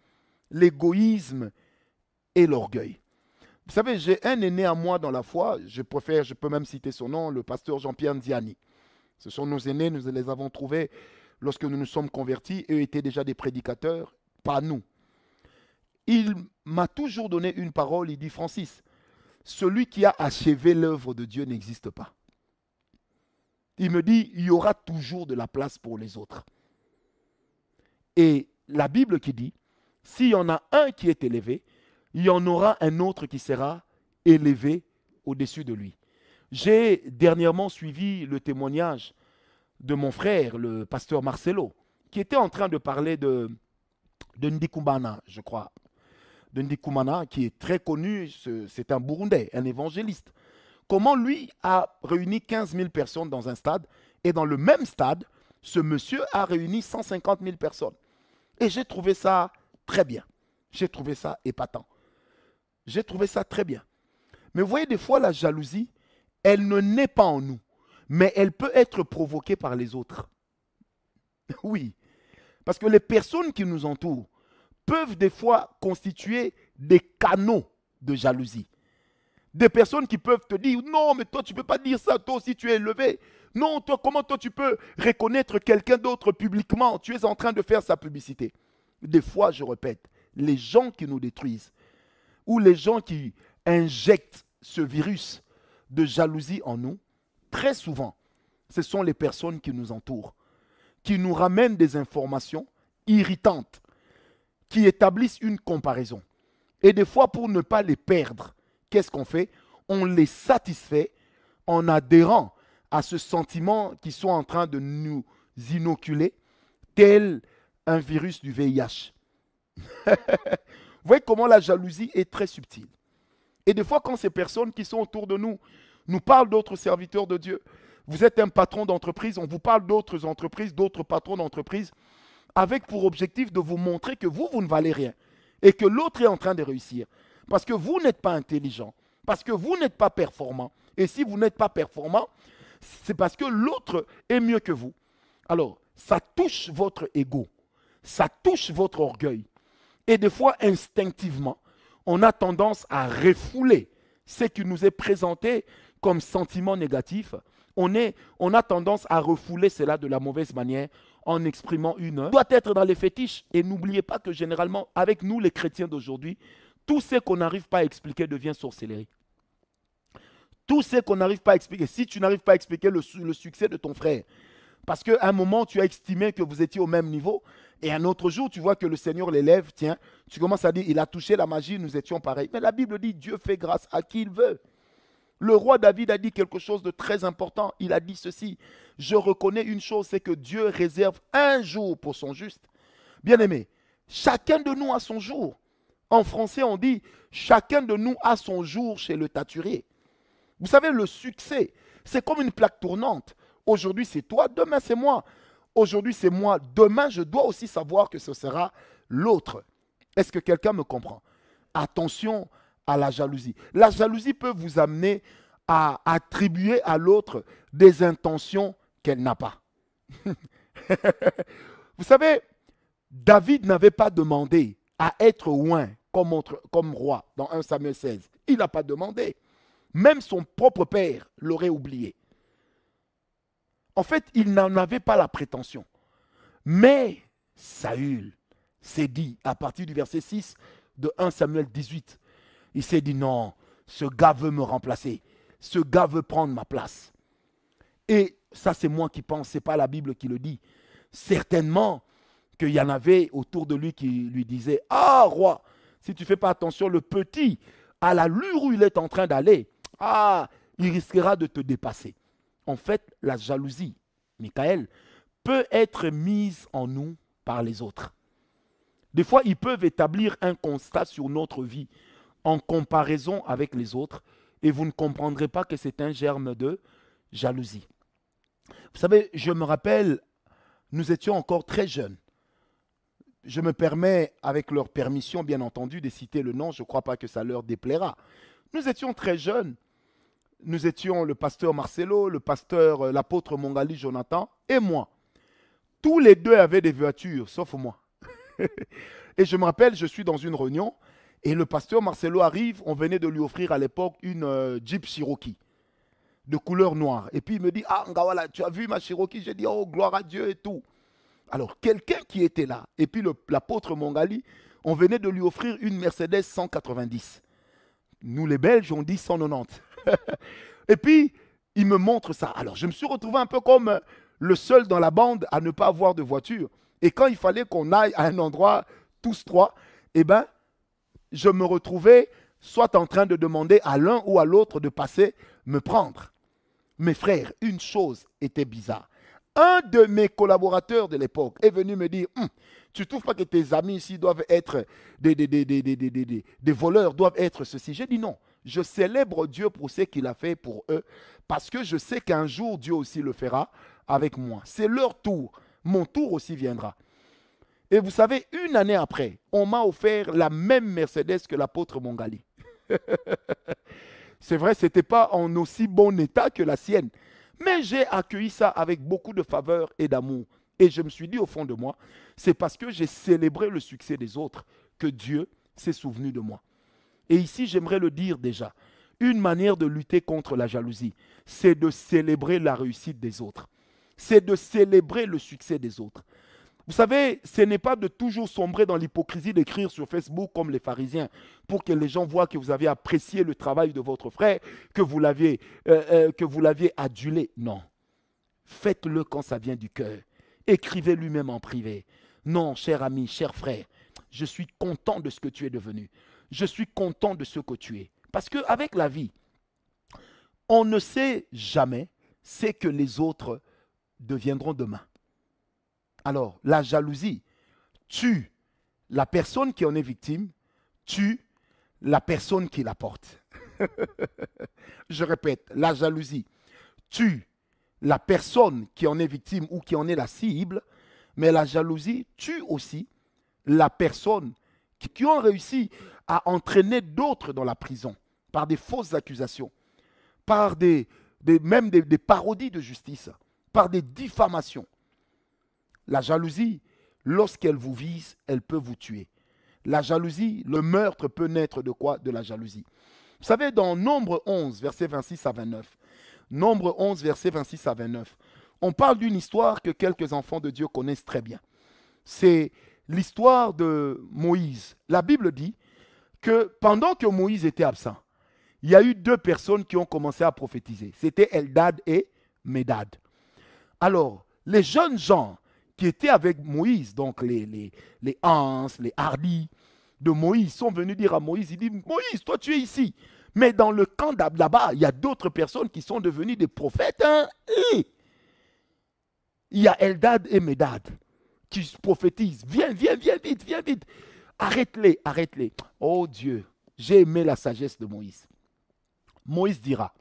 L'égoïsme et l'orgueil. Vous savez, j'ai un aîné à moi dans la foi, je préfère, je peux même citer son nom, le pasteur Jean-Pierre Ndiani. Ce sont nos aînés, nous les avons trouvés lorsque nous nous sommes convertis, eux étaient déjà des prédicateurs, pas nous. Il m'a toujours donné une parole, il dit Francis, celui qui a achevé l'œuvre de Dieu n'existe pas. Il me dit, il y aura toujours de la place pour les autres. Et la Bible qui dit, s'il y en a un qui est élevé, il y en aura un autre qui sera élevé au-dessus de lui. J'ai dernièrement suivi le témoignage de mon frère, le pasteur Marcelo, qui était en train de parler de, de je crois. De Ndikumbana, qui est très connu, c'est un Burundais, un évangéliste. Comment lui a réuni 15 000 personnes dans un stade et dans le même stade, ce monsieur a réuni 150 000 personnes. Et j'ai trouvé ça très bien. J'ai trouvé ça épatant. J'ai trouvé ça très bien. Mais vous voyez, des fois, la jalousie, elle ne naît pas en nous mais elle peut être provoquée par les autres. Oui, parce que les personnes qui nous entourent peuvent des fois constituer des canaux de jalousie. Des personnes qui peuvent te dire, non, mais toi, tu ne peux pas dire ça, toi aussi, tu es élevé. Non, toi, comment toi, tu peux reconnaître quelqu'un d'autre publiquement Tu es en train de faire sa publicité. Des fois, je répète, les gens qui nous détruisent, ou les gens qui injectent ce virus de jalousie en nous, très souvent, ce sont les personnes qui nous entourent, qui nous ramènent des informations irritantes, qui établissent une comparaison. Et des fois, pour ne pas les perdre, qu'est-ce qu'on fait On les satisfait en adhérant à ce sentiment qu'ils sont en train de nous inoculer, tel un virus du VIH. Vous voyez comment la jalousie est très subtile. Et des fois, quand ces personnes qui sont autour de nous nous parle d'autres serviteurs de Dieu. Vous êtes un patron d'entreprise, on vous parle d'autres entreprises, d'autres patrons d'entreprise, avec pour objectif de vous montrer que vous, vous ne valez rien et que l'autre est en train de réussir. Parce que vous n'êtes pas intelligent, parce que vous n'êtes pas performant. Et si vous n'êtes pas performant, c'est parce que l'autre est mieux que vous. Alors, ça touche votre ego, ça touche votre orgueil. Et des fois, instinctivement, on a tendance à refouler ce qui nous est présenté comme sentiment négatif, on, est, on a tendance à refouler cela de la mauvaise manière en exprimant une. doit être dans les fétiches. Et n'oubliez pas que généralement, avec nous les chrétiens d'aujourd'hui, tout ce qu'on n'arrive pas à expliquer devient sorcellerie. Tout ce qu'on n'arrive pas à expliquer, si tu n'arrives pas à expliquer le, le, succès de ton frère, parce qu'à un moment, tu as estimé que vous étiez au même niveau, et un autre jour, tu vois que le Seigneur l'élève, tiens, tu commences à dire, il a touché la magie, nous étions pareils. Mais la Bible dit, Dieu fait grâce à qui il veut. Le roi David a dit quelque chose de très important. Il a dit ceci. Je reconnais une chose, c'est que Dieu réserve un jour pour son juste. Bien-aimé, chacun de nous a son jour. En français, on dit chacun de nous a son jour chez le taturier. Vous savez, le succès, c'est comme une plaque tournante. Aujourd'hui, c'est toi, demain, c'est moi. Aujourd'hui, c'est moi, demain, je dois aussi savoir que ce sera l'autre. Est-ce que quelqu'un me comprend Attention à la jalousie. La jalousie peut vous amener à attribuer à l'autre des intentions qu'elle n'a pas. vous savez, David n'avait pas demandé à être loin comme, comme roi dans 1 Samuel 16. Il n'a pas demandé. Même son propre père l'aurait oublié. En fait, il n'en avait pas la prétention. Mais Saül s'est dit, à partir du verset 6 de 1 Samuel 18, il s'est dit non, ce gars veut me remplacer. Ce gars veut prendre ma place. Et ça, c'est moi qui pense, ce n'est pas la Bible qui le dit. Certainement qu'il y en avait autour de lui qui lui disaient Ah, roi, si tu ne fais pas attention, le petit, à la où il est en train d'aller, ah, il risquera de te dépasser. En fait, la jalousie, Michael, peut être mise en nous par les autres. Des fois, ils peuvent établir un constat sur notre vie en comparaison avec les autres et vous ne comprendrez pas que c'est un germe de jalousie. Vous savez, je me rappelle, nous étions encore très jeunes. Je me permets, avec leur permission bien entendu, de citer le nom, je ne crois pas que ça leur déplaira. Nous étions très jeunes. Nous étions le pasteur Marcelo, le pasteur, euh, l'apôtre Mongali Jonathan et moi. Tous les deux avaient des voitures, sauf moi. et je me rappelle, je suis dans une réunion et le pasteur Marcelo arrive, on venait de lui offrir à l'époque une euh, Jeep Cherokee de couleur noire. Et puis il me dit, ah Ngawala, tu as vu ma Cherokee J'ai dit, oh gloire à Dieu et tout. Alors quelqu'un qui était là, et puis l'apôtre Mongali, on venait de lui offrir une Mercedes 190. Nous les Belges, on dit 190. et puis il me montre ça. Alors je me suis retrouvé un peu comme euh, le seul dans la bande à ne pas avoir de voiture. Et quand il fallait qu'on aille à un endroit, tous trois, eh ben, je me retrouvais soit en train de demander à l'un ou à l'autre de passer me prendre. Mes frères, une chose était bizarre. Un de mes collaborateurs de l'époque est venu me dire, hum, tu ne trouves pas que tes amis ici doivent être des, des, des voleurs, doivent être ceci J'ai dit non, je célèbre Dieu pour ce qu'il a fait pour eux, parce que je sais qu'un jour Dieu aussi le fera avec moi. C'est leur tour, mon tour aussi viendra. Et vous savez, une année après, on m'a offert la même Mercedes que l'apôtre Mongali. C'est vrai, ce n'était pas en aussi bon état que la sienne. Mais j'ai accueilli ça avec beaucoup de faveur et d'amour. Et je me suis dit au fond de moi, c'est parce que j'ai célébré le succès des autres que Dieu s'est souvenu de moi. Et ici, j'aimerais le dire déjà, une manière de lutter contre la jalousie, c'est de célébrer la réussite des autres. C'est de célébrer le succès des autres. Vous savez, ce n'est pas de toujours sombrer dans l'hypocrisie d'écrire sur Facebook comme les pharisiens, pour que les gens voient que vous avez apprécié le travail de votre frère, que vous l'aviez, euh, euh, adulé. Non. Faites-le quand ça vient du cœur. Écrivez-lui même en privé. Non, cher ami, cher frère, je suis content de ce que tu es devenu. Je suis content de ce que tu es. Parce qu'avec la vie, on ne sait jamais ce que les autres deviendront demain. Alors, la jalousie tue la personne qui en est victime, tue la personne qui la porte. Je répète, la jalousie tue la personne qui en est victime ou qui en est la cible, mais la jalousie tue aussi la personne qui, a ont réussi à entraîner d'autres dans la prison par des fausses accusations, par des, même des, parodies de justice, par des diffamations. La jalousie, lorsqu'elle vous vise, elle peut vous tuer. La jalousie, le meurtre peut naître de quoi De la jalousie. Vous savez, dans Nombre 11, versets 26 à 29, Nombre 11, versets 26 à 29, on parle d'une histoire que quelques enfants de Dieu connaissent très bien. C'est l'histoire de Moïse. La Bible dit que pendant que Moïse était absent, il y a eu deux personnes qui ont commencé à prophétiser. C'était Eldad et Medad. Alors, les jeunes gens qui étaient avec Moïse, donc les, les, les Hans, les Hardis de Moïse, sont venus dire à Moïse, il dit, Moïse, toi tu es ici. Mais dans le camp là-bas il y a d'autres personnes qui sont devenues des prophètes. Hein. Il y a Eldad et Medad qui prophétisent. Viens, viens, viens vite, viens vite. Arrête-les, arrête-les. Oh Dieu, j'ai aimé la sagesse de Moïse. Moïse dira,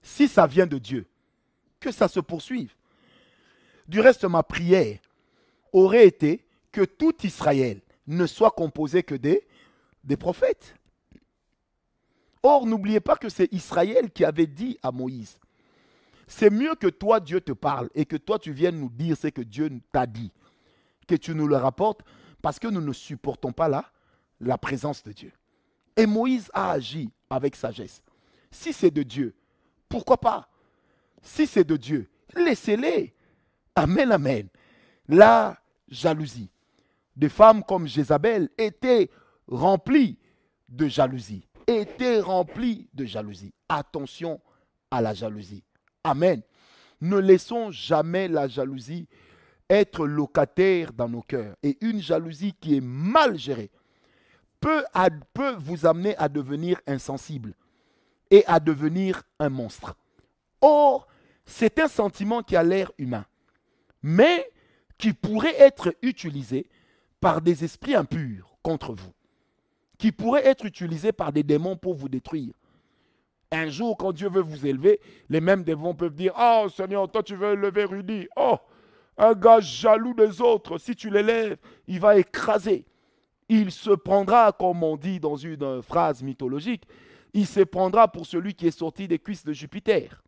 si ça vient de Dieu, que ça se poursuive. Du reste, ma prière aurait été que tout Israël ne soit composé que des, des prophètes. Or, n'oubliez pas que c'est Israël qui avait dit à Moïse, c'est mieux que toi, Dieu te parle, et que toi, tu viennes nous dire ce que Dieu t'a dit, que tu nous le rapportes, parce que nous ne supportons pas là la, la présence de Dieu. Et Moïse a agi avec sagesse. Si c'est de Dieu, pourquoi pas Si c'est de Dieu, laissez-les. Amen, amen. La jalousie des femmes comme Jézabel était remplie de jalousie. Était remplie de jalousie. Attention à la jalousie. Amen. Ne laissons jamais la jalousie être locataire dans nos cœurs. Et une jalousie qui est mal gérée peut vous amener à devenir insensible et à devenir un monstre. Or, c'est un sentiment qui a l'air humain mais qui pourrait être utilisés par des esprits impurs contre vous, qui pourrait être utilisés par des démons pour vous détruire. Un jour, quand Dieu veut vous élever, les mêmes démons peuvent dire Oh Seigneur, toi tu veux élever Rudy. Oh, un gars jaloux des autres, si tu l'élèves, il va écraser. Il se prendra, comme on dit dans une phrase mythologique, il se prendra pour celui qui est sorti des cuisses de Jupiter.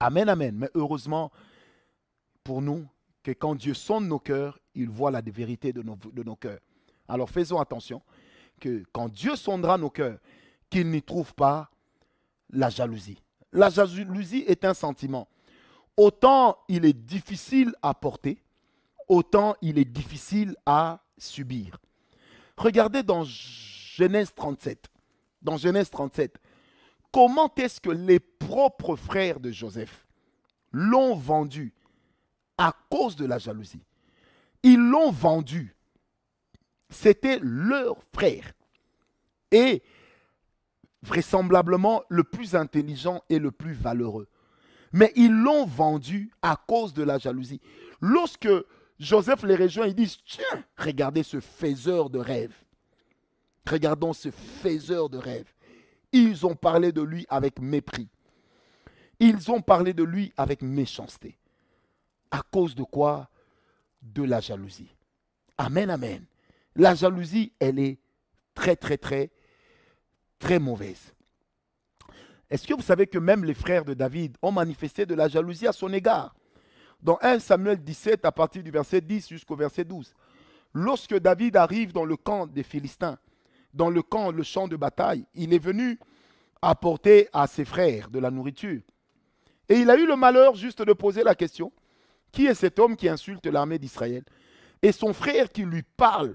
Amen, amen. Mais heureusement, pour nous que quand Dieu sonde nos cœurs, il voit la vérité de nos, de nos cœurs. Alors faisons attention que quand Dieu sondera nos cœurs, qu'il n'y trouve pas la jalousie. La jalousie est un sentiment. Autant il est difficile à porter, autant il est difficile à subir. Regardez dans Genèse 37. Dans Genèse 37, comment est-ce que les propres frères de Joseph l'ont vendu à cause de la jalousie. Ils l'ont vendu. C'était leur frère. Et vraisemblablement le plus intelligent et le plus valeureux. Mais ils l'ont vendu à cause de la jalousie. Lorsque Joseph les rejoint, ils disent, tiens, regardez ce faiseur de rêves. Regardons ce faiseur de rêves. Ils ont parlé de lui avec mépris. Ils ont parlé de lui avec méchanceté. À cause de quoi De la jalousie. Amen, amen. La jalousie, elle est très, très, très, très mauvaise. Est-ce que vous savez que même les frères de David ont manifesté de la jalousie à son égard Dans 1 Samuel 17, à partir du verset 10 jusqu'au verset 12, lorsque David arrive dans le camp des Philistins, dans le camp, le champ de bataille, il est venu apporter à ses frères de la nourriture. Et il a eu le malheur juste de poser la question, qui est cet homme qui insulte l'armée d'Israël Et son frère qui lui parle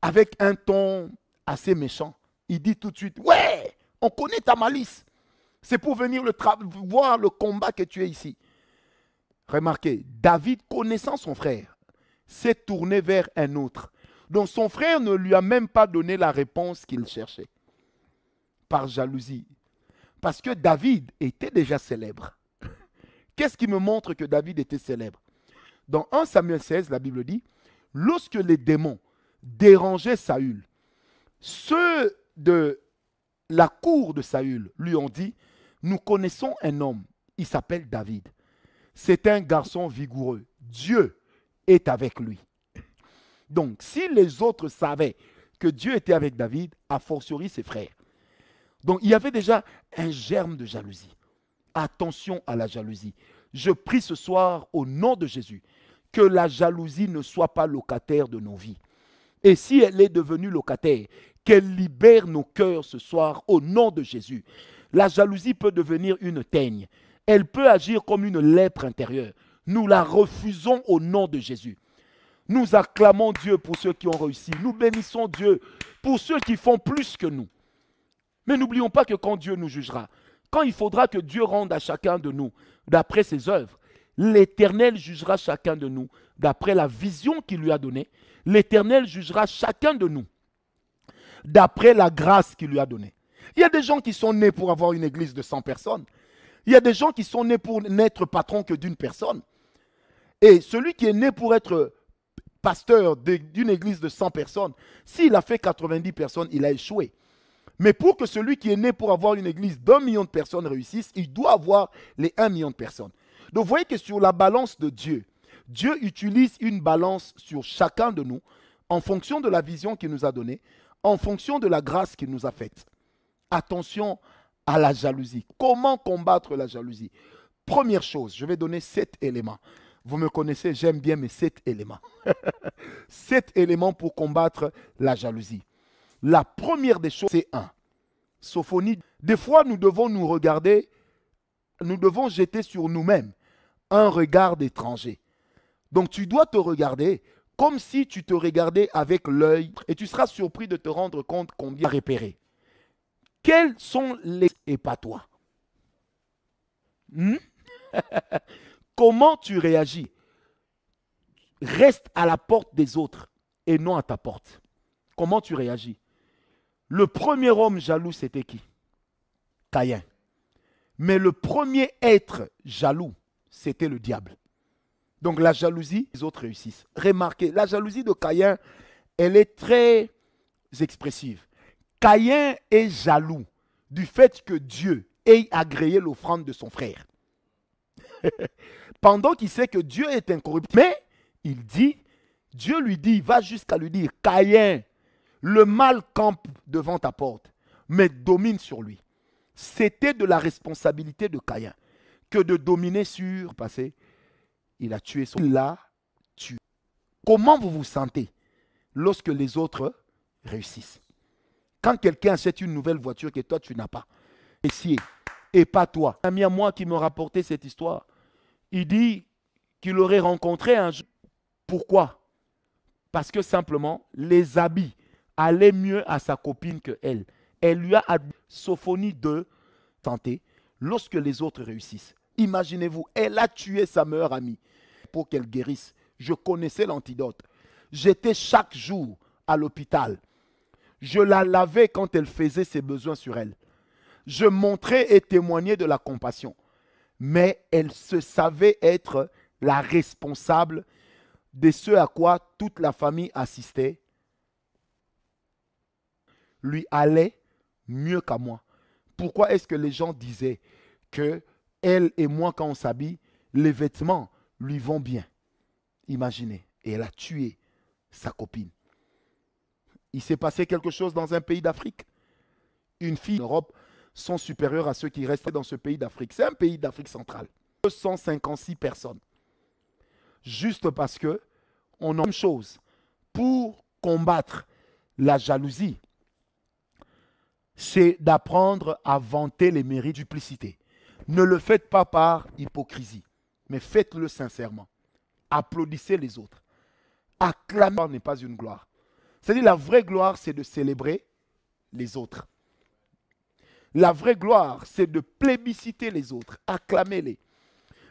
avec un ton assez méchant, il dit tout de suite, ouais, on connaît ta malice. C'est pour venir le voir le combat que tu es ici. Remarquez, David, connaissant son frère, s'est tourné vers un autre. Donc son frère ne lui a même pas donné la réponse qu'il cherchait, par jalousie. Parce que David était déjà célèbre. Qu'est-ce qui me montre que David était célèbre Dans 1 Samuel 16, la Bible dit, lorsque les démons dérangeaient Saül, ceux de la cour de Saül lui ont dit, nous connaissons un homme, il s'appelle David. C'est un garçon vigoureux. Dieu est avec lui. Donc, si les autres savaient que Dieu était avec David, a fortiori ses frères. Donc, il y avait déjà un germe de jalousie. Attention à la jalousie. Je prie ce soir au nom de Jésus que la jalousie ne soit pas locataire de nos vies. Et si elle est devenue locataire, qu'elle libère nos cœurs ce soir au nom de Jésus. La jalousie peut devenir une teigne. Elle peut agir comme une lèpre intérieure. Nous la refusons au nom de Jésus. Nous acclamons Dieu pour ceux qui ont réussi. Nous bénissons Dieu pour ceux qui font plus que nous. Mais n'oublions pas que quand Dieu nous jugera, quand il faudra que Dieu rende à chacun de nous, d'après ses œuvres, l'Éternel jugera chacun de nous, d'après la vision qu'il lui a donnée, l'Éternel jugera chacun de nous, d'après la grâce qu'il lui a donnée. Il y a des gens qui sont nés pour avoir une église de 100 personnes. Il y a des gens qui sont nés pour n'être patron que d'une personne. Et celui qui est né pour être pasteur d'une église de 100 personnes, s'il a fait 90 personnes, il a échoué. Mais pour que celui qui est né pour avoir une église d'un million de personnes réussisse, il doit avoir les un million de personnes. Donc vous voyez que sur la balance de Dieu, Dieu utilise une balance sur chacun de nous en fonction de la vision qu'il nous a donnée, en fonction de la grâce qu'il nous a faite. Attention à la jalousie. Comment combattre la jalousie Première chose, je vais donner sept éléments. Vous me connaissez, j'aime bien mes sept éléments. sept éléments pour combattre la jalousie. La première des choses, c'est un. Sophonie. Des fois, nous devons nous regarder, nous devons jeter sur nous-mêmes un regard d'étranger. Donc tu dois te regarder comme si tu te regardais avec l'œil et tu seras surpris de te rendre compte combien repéré. Quels sont les et pas toi hmm? Comment tu réagis Reste à la porte des autres et non à ta porte. Comment tu réagis le premier homme jaloux, c'était qui Caïn. Mais le premier être jaloux, c'était le diable. Donc la jalousie, les autres réussissent. Remarquez, la jalousie de Caïn, elle est très expressive. Caïn est jaloux du fait que Dieu ait agréé l'offrande de son frère. Pendant qu'il sait que Dieu est incorruptible, mais il dit, Dieu lui dit, va jusqu'à lui dire, Caïn, le mal campe devant ta porte, mais domine sur lui. C'était de la responsabilité de Caïn que de dominer sur passé. Il a tué son. Il l'a tué. Comment vous vous sentez lorsque les autres réussissent Quand quelqu'un achète une nouvelle voiture que toi tu n'as pas, si et pas toi. Un ami à moi qui me rapportait cette histoire, il dit qu'il aurait rencontré un. Pourquoi Parce que simplement, les habits allait mieux à sa copine que elle. Elle lui a sophonie de tenter lorsque les autres réussissent. Imaginez-vous, elle a tué sa meilleure amie pour qu'elle guérisse. Je connaissais l'antidote. J'étais chaque jour à l'hôpital. Je la lavais quand elle faisait ses besoins sur elle. Je montrais et témoignais de la compassion. Mais elle se savait être la responsable de ce à quoi toute la famille assistait lui allait mieux qu'à moi. Pourquoi est-ce que les gens disaient que elle et moi, quand on s'habille, les vêtements lui vont bien Imaginez. Et elle a tué sa copine. Il s'est passé quelque chose dans un pays d'Afrique. Une fille d'Europe sont supérieures à ceux qui restaient dans ce pays d'Afrique. C'est un pays d'Afrique centrale. 256 personnes. Juste parce que on a une chose pour combattre la jalousie c'est d'apprendre à vanter les mérites duplicité. Ne le faites pas par hypocrisie, mais faites-le sincèrement. Applaudissez les autres. Acclamer n'est pas une gloire. C'est-à-dire la vraie gloire, c'est de célébrer les autres. La vraie gloire, c'est de plébisciter les autres, acclamez-les.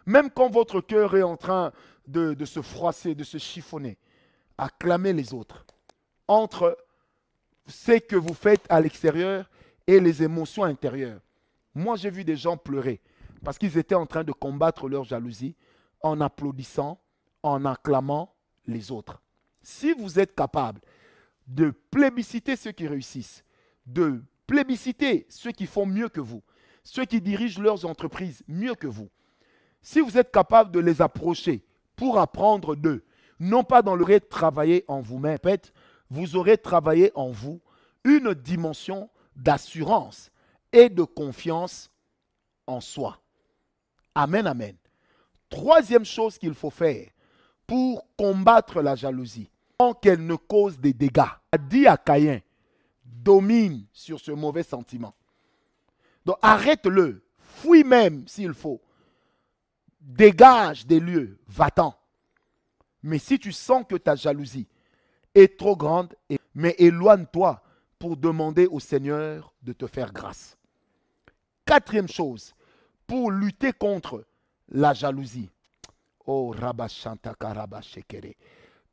Même quand votre cœur est en train de, de se froisser, de se chiffonner, acclamez les autres. Entre ce que vous faites à l'extérieur et les émotions intérieures. Moi, j'ai vu des gens pleurer parce qu'ils étaient en train de combattre leur jalousie en applaudissant, en acclamant les autres. Si vous êtes capable de plébisciter ceux qui réussissent, de plébisciter ceux qui font mieux que vous, ceux qui dirigent leurs entreprises mieux que vous, si vous êtes capable de les approcher pour apprendre d'eux, non pas dans le travailler en vous-même, vous aurez travaillé en vous une dimension d'assurance et de confiance en soi. Amen, amen. Troisième chose qu'il faut faire pour combattre la jalousie, tant qu'elle ne cause des dégâts, a dit à Caïn, domine sur ce mauvais sentiment. Donc arrête-le, fuis même s'il faut, dégage des lieux, va-t'en. Mais si tu sens que ta jalousie est trop grande, mais éloigne-toi pour demander au Seigneur de te faire grâce. Quatrième chose, pour lutter contre la jalousie. Oh,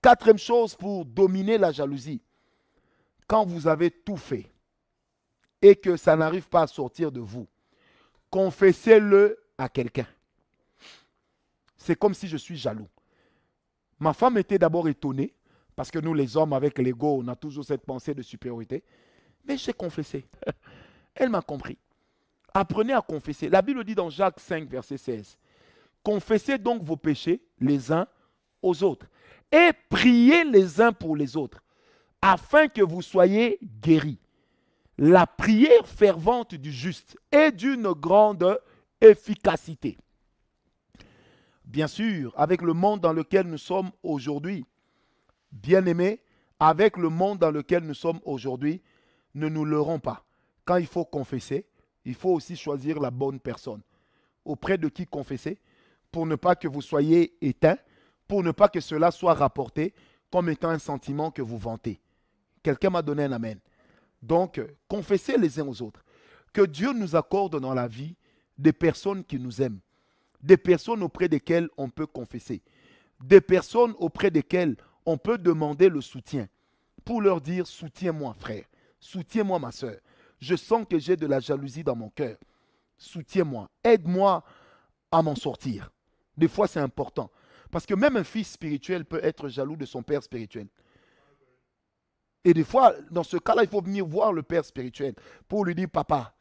Quatrième chose pour dominer la jalousie. Quand vous avez tout fait et que ça n'arrive pas à sortir de vous, confessez-le à quelqu'un. C'est comme si je suis jaloux. Ma femme était d'abord étonnée parce que nous, les hommes, avec l'ego, on a toujours cette pensée de supériorité. Mais j'ai confessé. Elle m'a compris. Apprenez à confesser. La Bible dit dans Jacques 5, verset 16, Confessez donc vos péchés les uns aux autres et priez les uns pour les autres afin que vous soyez guéris. La prière fervente du juste est d'une grande efficacité. Bien sûr, avec le monde dans lequel nous sommes aujourd'hui, bien-aimés, avec le monde dans lequel nous sommes aujourd'hui, ne nous leurrons pas. Quand il faut confesser, il faut aussi choisir la bonne personne. Auprès de qui confesser Pour ne pas que vous soyez éteint, pour ne pas que cela soit rapporté comme étant un sentiment que vous vantez. Quelqu'un m'a donné un amen. Donc, confessez les uns aux autres. Que Dieu nous accorde dans la vie des personnes qui nous aiment, des personnes auprès desquelles on peut confesser, des personnes auprès desquelles on peut demander le soutien pour leur dire soutiens-moi frère, soutiens-moi ma soeur, je sens que j'ai de la jalousie dans mon cœur, soutiens-moi, aide-moi à m'en sortir. Des fois c'est important, parce que même un fils spirituel peut être jaloux de son père spirituel. Et des fois, dans ce cas-là, il faut venir voir le père spirituel pour lui dire, papa,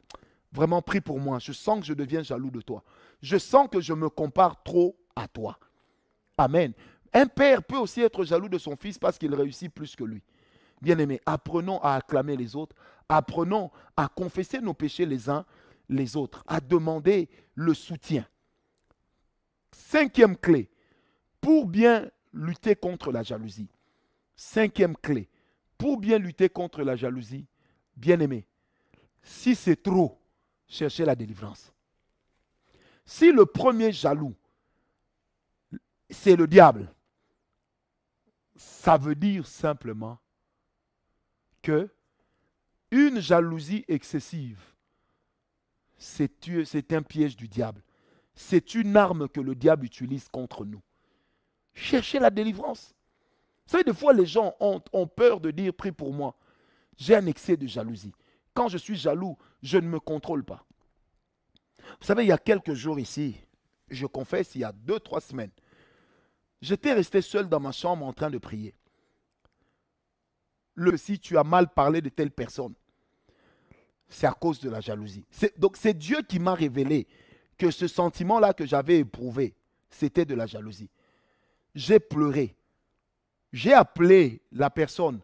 vraiment prie pour moi, je sens que je deviens jaloux de toi, je sens que je me compare trop à toi. Amen. Un père peut aussi être jaloux de son fils parce qu'il réussit plus que lui. Bien-aimés, apprenons à acclamer les autres, apprenons à confesser nos péchés les uns les autres, à demander le soutien. Cinquième clé, pour bien lutter contre la jalousie. Cinquième clé, pour bien lutter contre la jalousie, bien-aimé, si c'est trop, cherchez la délivrance. Si le premier jaloux, c'est le diable, ça veut dire simplement que une jalousie excessive, c'est un piège du diable. C'est une arme que le diable utilise contre nous. Cherchez la délivrance. Vous savez, des fois, les gens ont, ont peur de dire prie pour moi. J'ai un excès de jalousie. Quand je suis jaloux, je ne me contrôle pas. Vous savez, il y a quelques jours ici, je confesse, il y a deux, trois semaines, J'étais resté seul dans ma chambre en train de prier. Le si tu as mal parlé de telle personne, c'est à cause de la jalousie. Donc c'est Dieu qui m'a révélé que ce sentiment-là que j'avais éprouvé, c'était de la jalousie. J'ai pleuré. J'ai appelé la personne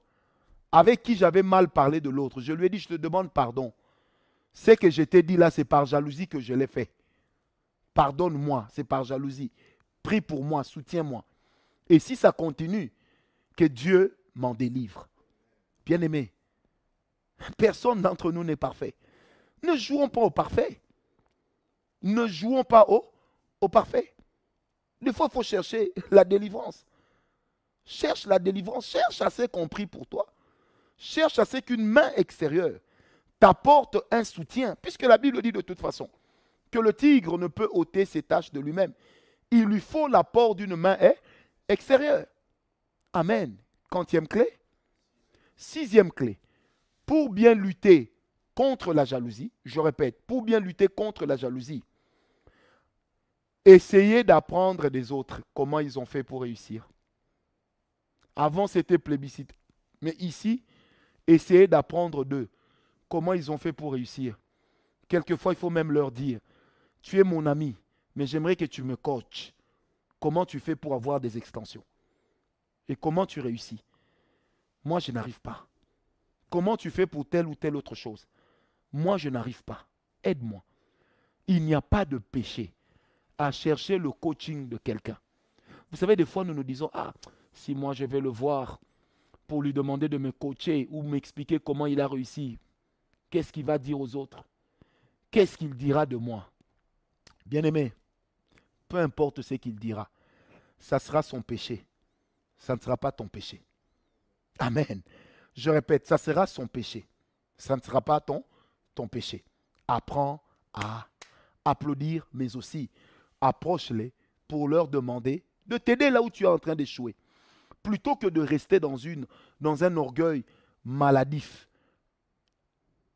avec qui j'avais mal parlé de l'autre. Je lui ai dit, je te demande pardon. C'est que je t'ai dit là, c'est par jalousie que je l'ai fait. Pardonne-moi, c'est par jalousie prie pour moi, soutiens-moi. Et si ça continue, que Dieu m'en délivre. Bien-aimé, personne d'entre nous n'est parfait. Ne jouons pas au parfait. Ne jouons pas au, au parfait. Des fois, il faut chercher la délivrance. Cherche la délivrance, cherche à ce qu'on prie pour toi. Cherche à ce qu'une main extérieure t'apporte un soutien, puisque la Bible dit de toute façon que le tigre ne peut ôter ses tâches de lui-même il lui faut l'apport d'une main hein, extérieure. Amen. Quantième clé. Sixième clé. Pour bien lutter contre la jalousie, je répète, pour bien lutter contre la jalousie, essayez d'apprendre des autres comment ils ont fait pour réussir. Avant, c'était plébiscite. Mais ici, essayez d'apprendre d'eux comment ils ont fait pour réussir. Quelquefois, il faut même leur dire, tu es mon ami, mais j'aimerais que tu me coaches. Comment tu fais pour avoir des extensions Et comment tu réussis Moi, je n'arrive pas. Comment tu fais pour telle ou telle autre chose Moi, je n'arrive pas. Aide-moi. Il n'y a pas de péché à chercher le coaching de quelqu'un. Vous savez, des fois, nous nous disons, ah, si moi je vais le voir pour lui demander de me coacher ou m'expliquer comment il a réussi, qu'est-ce qu'il va dire aux autres Qu'est-ce qu'il dira de moi Bien-aimé, peu importe ce qu'il dira, ça sera son péché. Ça ne sera pas ton péché. Amen. Je répète, ça sera son péché. Ça ne sera pas ton, ton péché. Apprends à applaudir, mais aussi approche-les pour leur demander de t'aider là où tu es en train d'échouer. Plutôt que de rester dans, une, dans un orgueil maladif.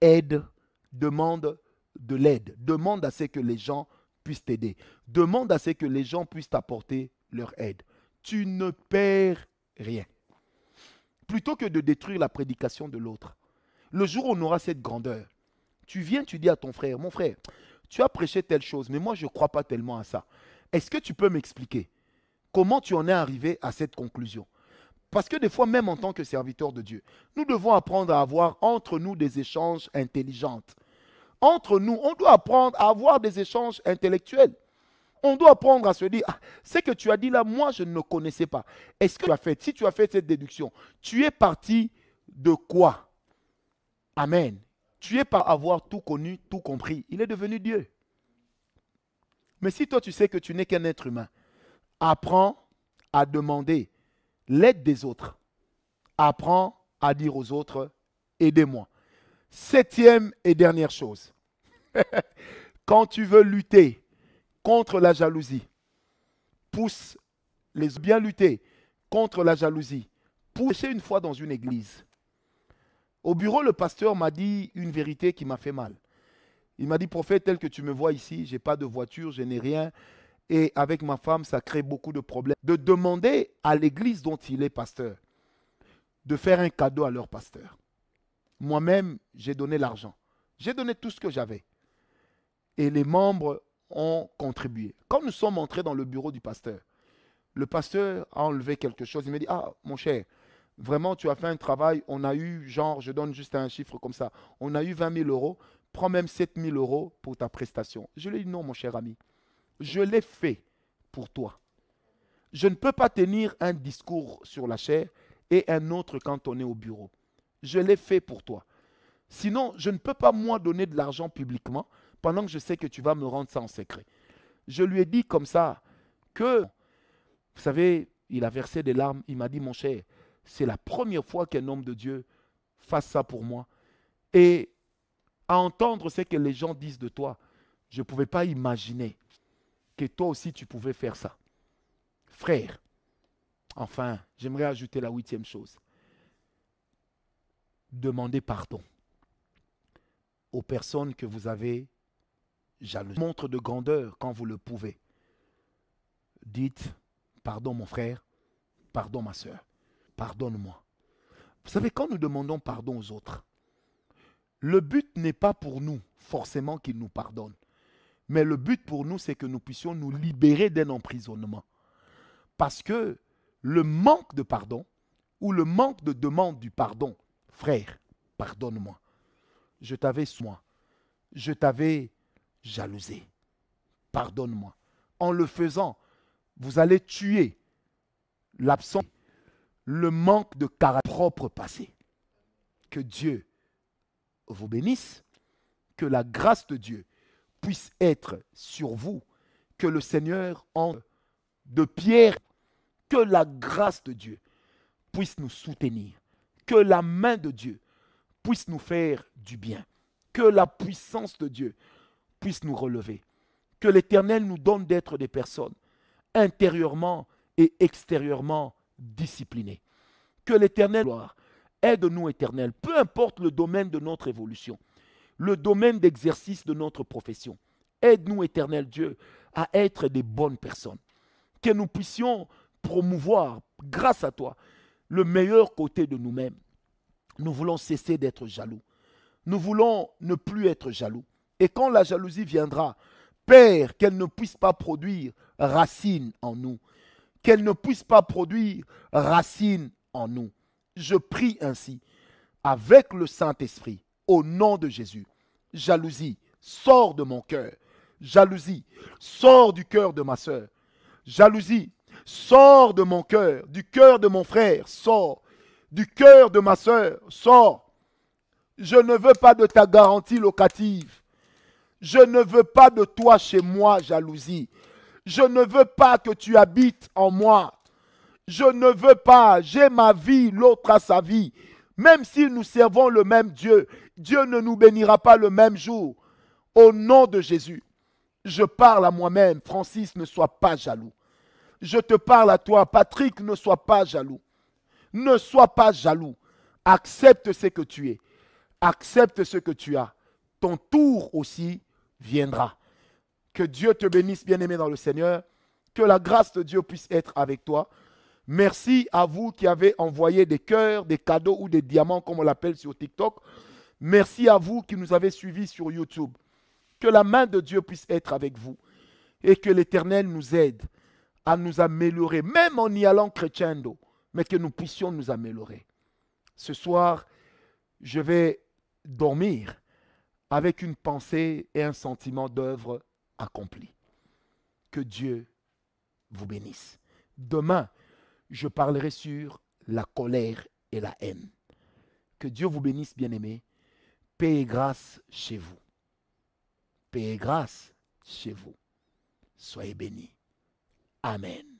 Aide, demande de l'aide. Demande à ce que les gens puisse t'aider. Demande à ce que les gens puissent t'apporter leur aide. Tu ne perds rien. Plutôt que de détruire la prédication de l'autre. Le jour où on aura cette grandeur, tu viens, tu dis à ton frère, mon frère, tu as prêché telle chose, mais moi je ne crois pas tellement à ça. Est-ce que tu peux m'expliquer comment tu en es arrivé à cette conclusion Parce que des fois, même en tant que serviteur de Dieu, nous devons apprendre à avoir entre nous des échanges intelligents entre nous, on doit apprendre à avoir des échanges intellectuels. On doit apprendre à se dire, ah, ce que tu as dit là, moi, je ne connaissais pas. Est-ce que tu as fait, si tu as fait cette déduction, tu es parti de quoi Amen. Tu es par avoir tout connu, tout compris. Il est devenu Dieu. Mais si toi, tu sais que tu n'es qu'un être humain, apprends à demander l'aide des autres. Apprends à dire aux autres, aidez-moi. Septième et dernière chose, Quand tu veux lutter contre la jalousie, pousse les bien lutter contre la jalousie. pousser une fois dans une église. Au bureau, le pasteur m'a dit une vérité qui m'a fait mal. Il m'a dit, prophète, tel que tu me vois ici, j'ai pas de voiture, je n'ai rien. Et avec ma femme, ça crée beaucoup de problèmes. De demander à l'église dont il est pasteur de faire un cadeau à leur pasteur. Moi-même, j'ai donné l'argent. J'ai donné tout ce que j'avais et les membres ont contribué. Quand nous sommes entrés dans le bureau du pasteur, le pasteur a enlevé quelque chose. Il m'a dit, ah, mon cher, vraiment, tu as fait un travail. On a eu, genre, je donne juste un chiffre comme ça, on a eu 20 000 euros. Prends même 7 000 euros pour ta prestation. Je lui ai dit, non, mon cher ami, je l'ai fait pour toi. Je ne peux pas tenir un discours sur la chair et un autre quand on est au bureau. Je l'ai fait pour toi. Sinon, je ne peux pas, moi, donner de l'argent publiquement pendant que je sais que tu vas me rendre ça en secret. Je lui ai dit comme ça que, vous savez, il a versé des larmes. Il m'a dit, mon cher, c'est la première fois qu'un homme de Dieu fasse ça pour moi. Et à entendre ce que les gens disent de toi, je ne pouvais pas imaginer que toi aussi tu pouvais faire ça. Frère, enfin, j'aimerais ajouter la huitième chose. Demandez pardon aux personnes que vous avez Montre de grandeur quand vous le pouvez. Dites, pardon mon frère, pardon ma soeur, pardonne-moi. Vous savez, quand nous demandons pardon aux autres, le but n'est pas pour nous forcément qu'ils nous pardonnent. Mais le but pour nous, c'est que nous puissions nous libérer d'un emprisonnement. Parce que le manque de pardon ou le manque de demande du pardon, frère, pardonne-moi. Je t'avais soin. Je t'avais jalousé. Pardonne-moi. En le faisant, vous allez tuer l'absence, le manque de caractère propre passé. Que Dieu vous bénisse, que la grâce de Dieu puisse être sur vous, que le Seigneur en de pierre, que la grâce de Dieu puisse nous soutenir, que la main de Dieu puisse nous faire du bien, que la puissance de Dieu nous relever. Que l'Éternel nous donne d'être des personnes intérieurement et extérieurement disciplinées. Que l'Éternel, aide-nous, Éternel, peu importe le domaine de notre évolution, le domaine d'exercice de notre profession. Aide-nous, Éternel Dieu, à être des bonnes personnes. Que nous puissions promouvoir, grâce à toi, le meilleur côté de nous-mêmes. Nous voulons cesser d'être jaloux. Nous voulons ne plus être jaloux. Et quand la jalousie viendra, Père, qu'elle ne puisse pas produire racine en nous. Qu'elle ne puisse pas produire racine en nous. Je prie ainsi, avec le Saint-Esprit, au nom de Jésus. Jalousie, sors de mon cœur. Jalousie, sors du cœur de ma sœur. Jalousie, sors de mon cœur, du cœur de mon frère, sors. Du cœur de ma sœur, sors. Je ne veux pas de ta garantie locative. Je ne veux pas de toi chez moi, jalousie. Je ne veux pas que tu habites en moi. Je ne veux pas, j'ai ma vie, l'autre a sa vie. Même si nous servons le même Dieu, Dieu ne nous bénira pas le même jour. Au nom de Jésus, je parle à moi-même, Francis, ne sois pas jaloux. Je te parle à toi, Patrick, ne sois pas jaloux. Ne sois pas jaloux. Accepte ce que tu es. Accepte ce que tu as. Ton tour aussi viendra. Que Dieu te bénisse, bien-aimé dans le Seigneur. Que la grâce de Dieu puisse être avec toi. Merci à vous qui avez envoyé des cœurs, des cadeaux ou des diamants, comme on l'appelle sur TikTok. Merci à vous qui nous avez suivis sur YouTube. Que la main de Dieu puisse être avec vous et que l'Éternel nous aide à nous améliorer, même en y allant crescendo, mais que nous puissions nous améliorer. Ce soir, je vais dormir avec une pensée et un sentiment d'œuvre accomplie. Que Dieu vous bénisse. Demain, je parlerai sur la colère et la haine. Que Dieu vous bénisse, bien-aimés. Paix et grâce chez vous. Paix et grâce chez vous. Soyez bénis. Amen.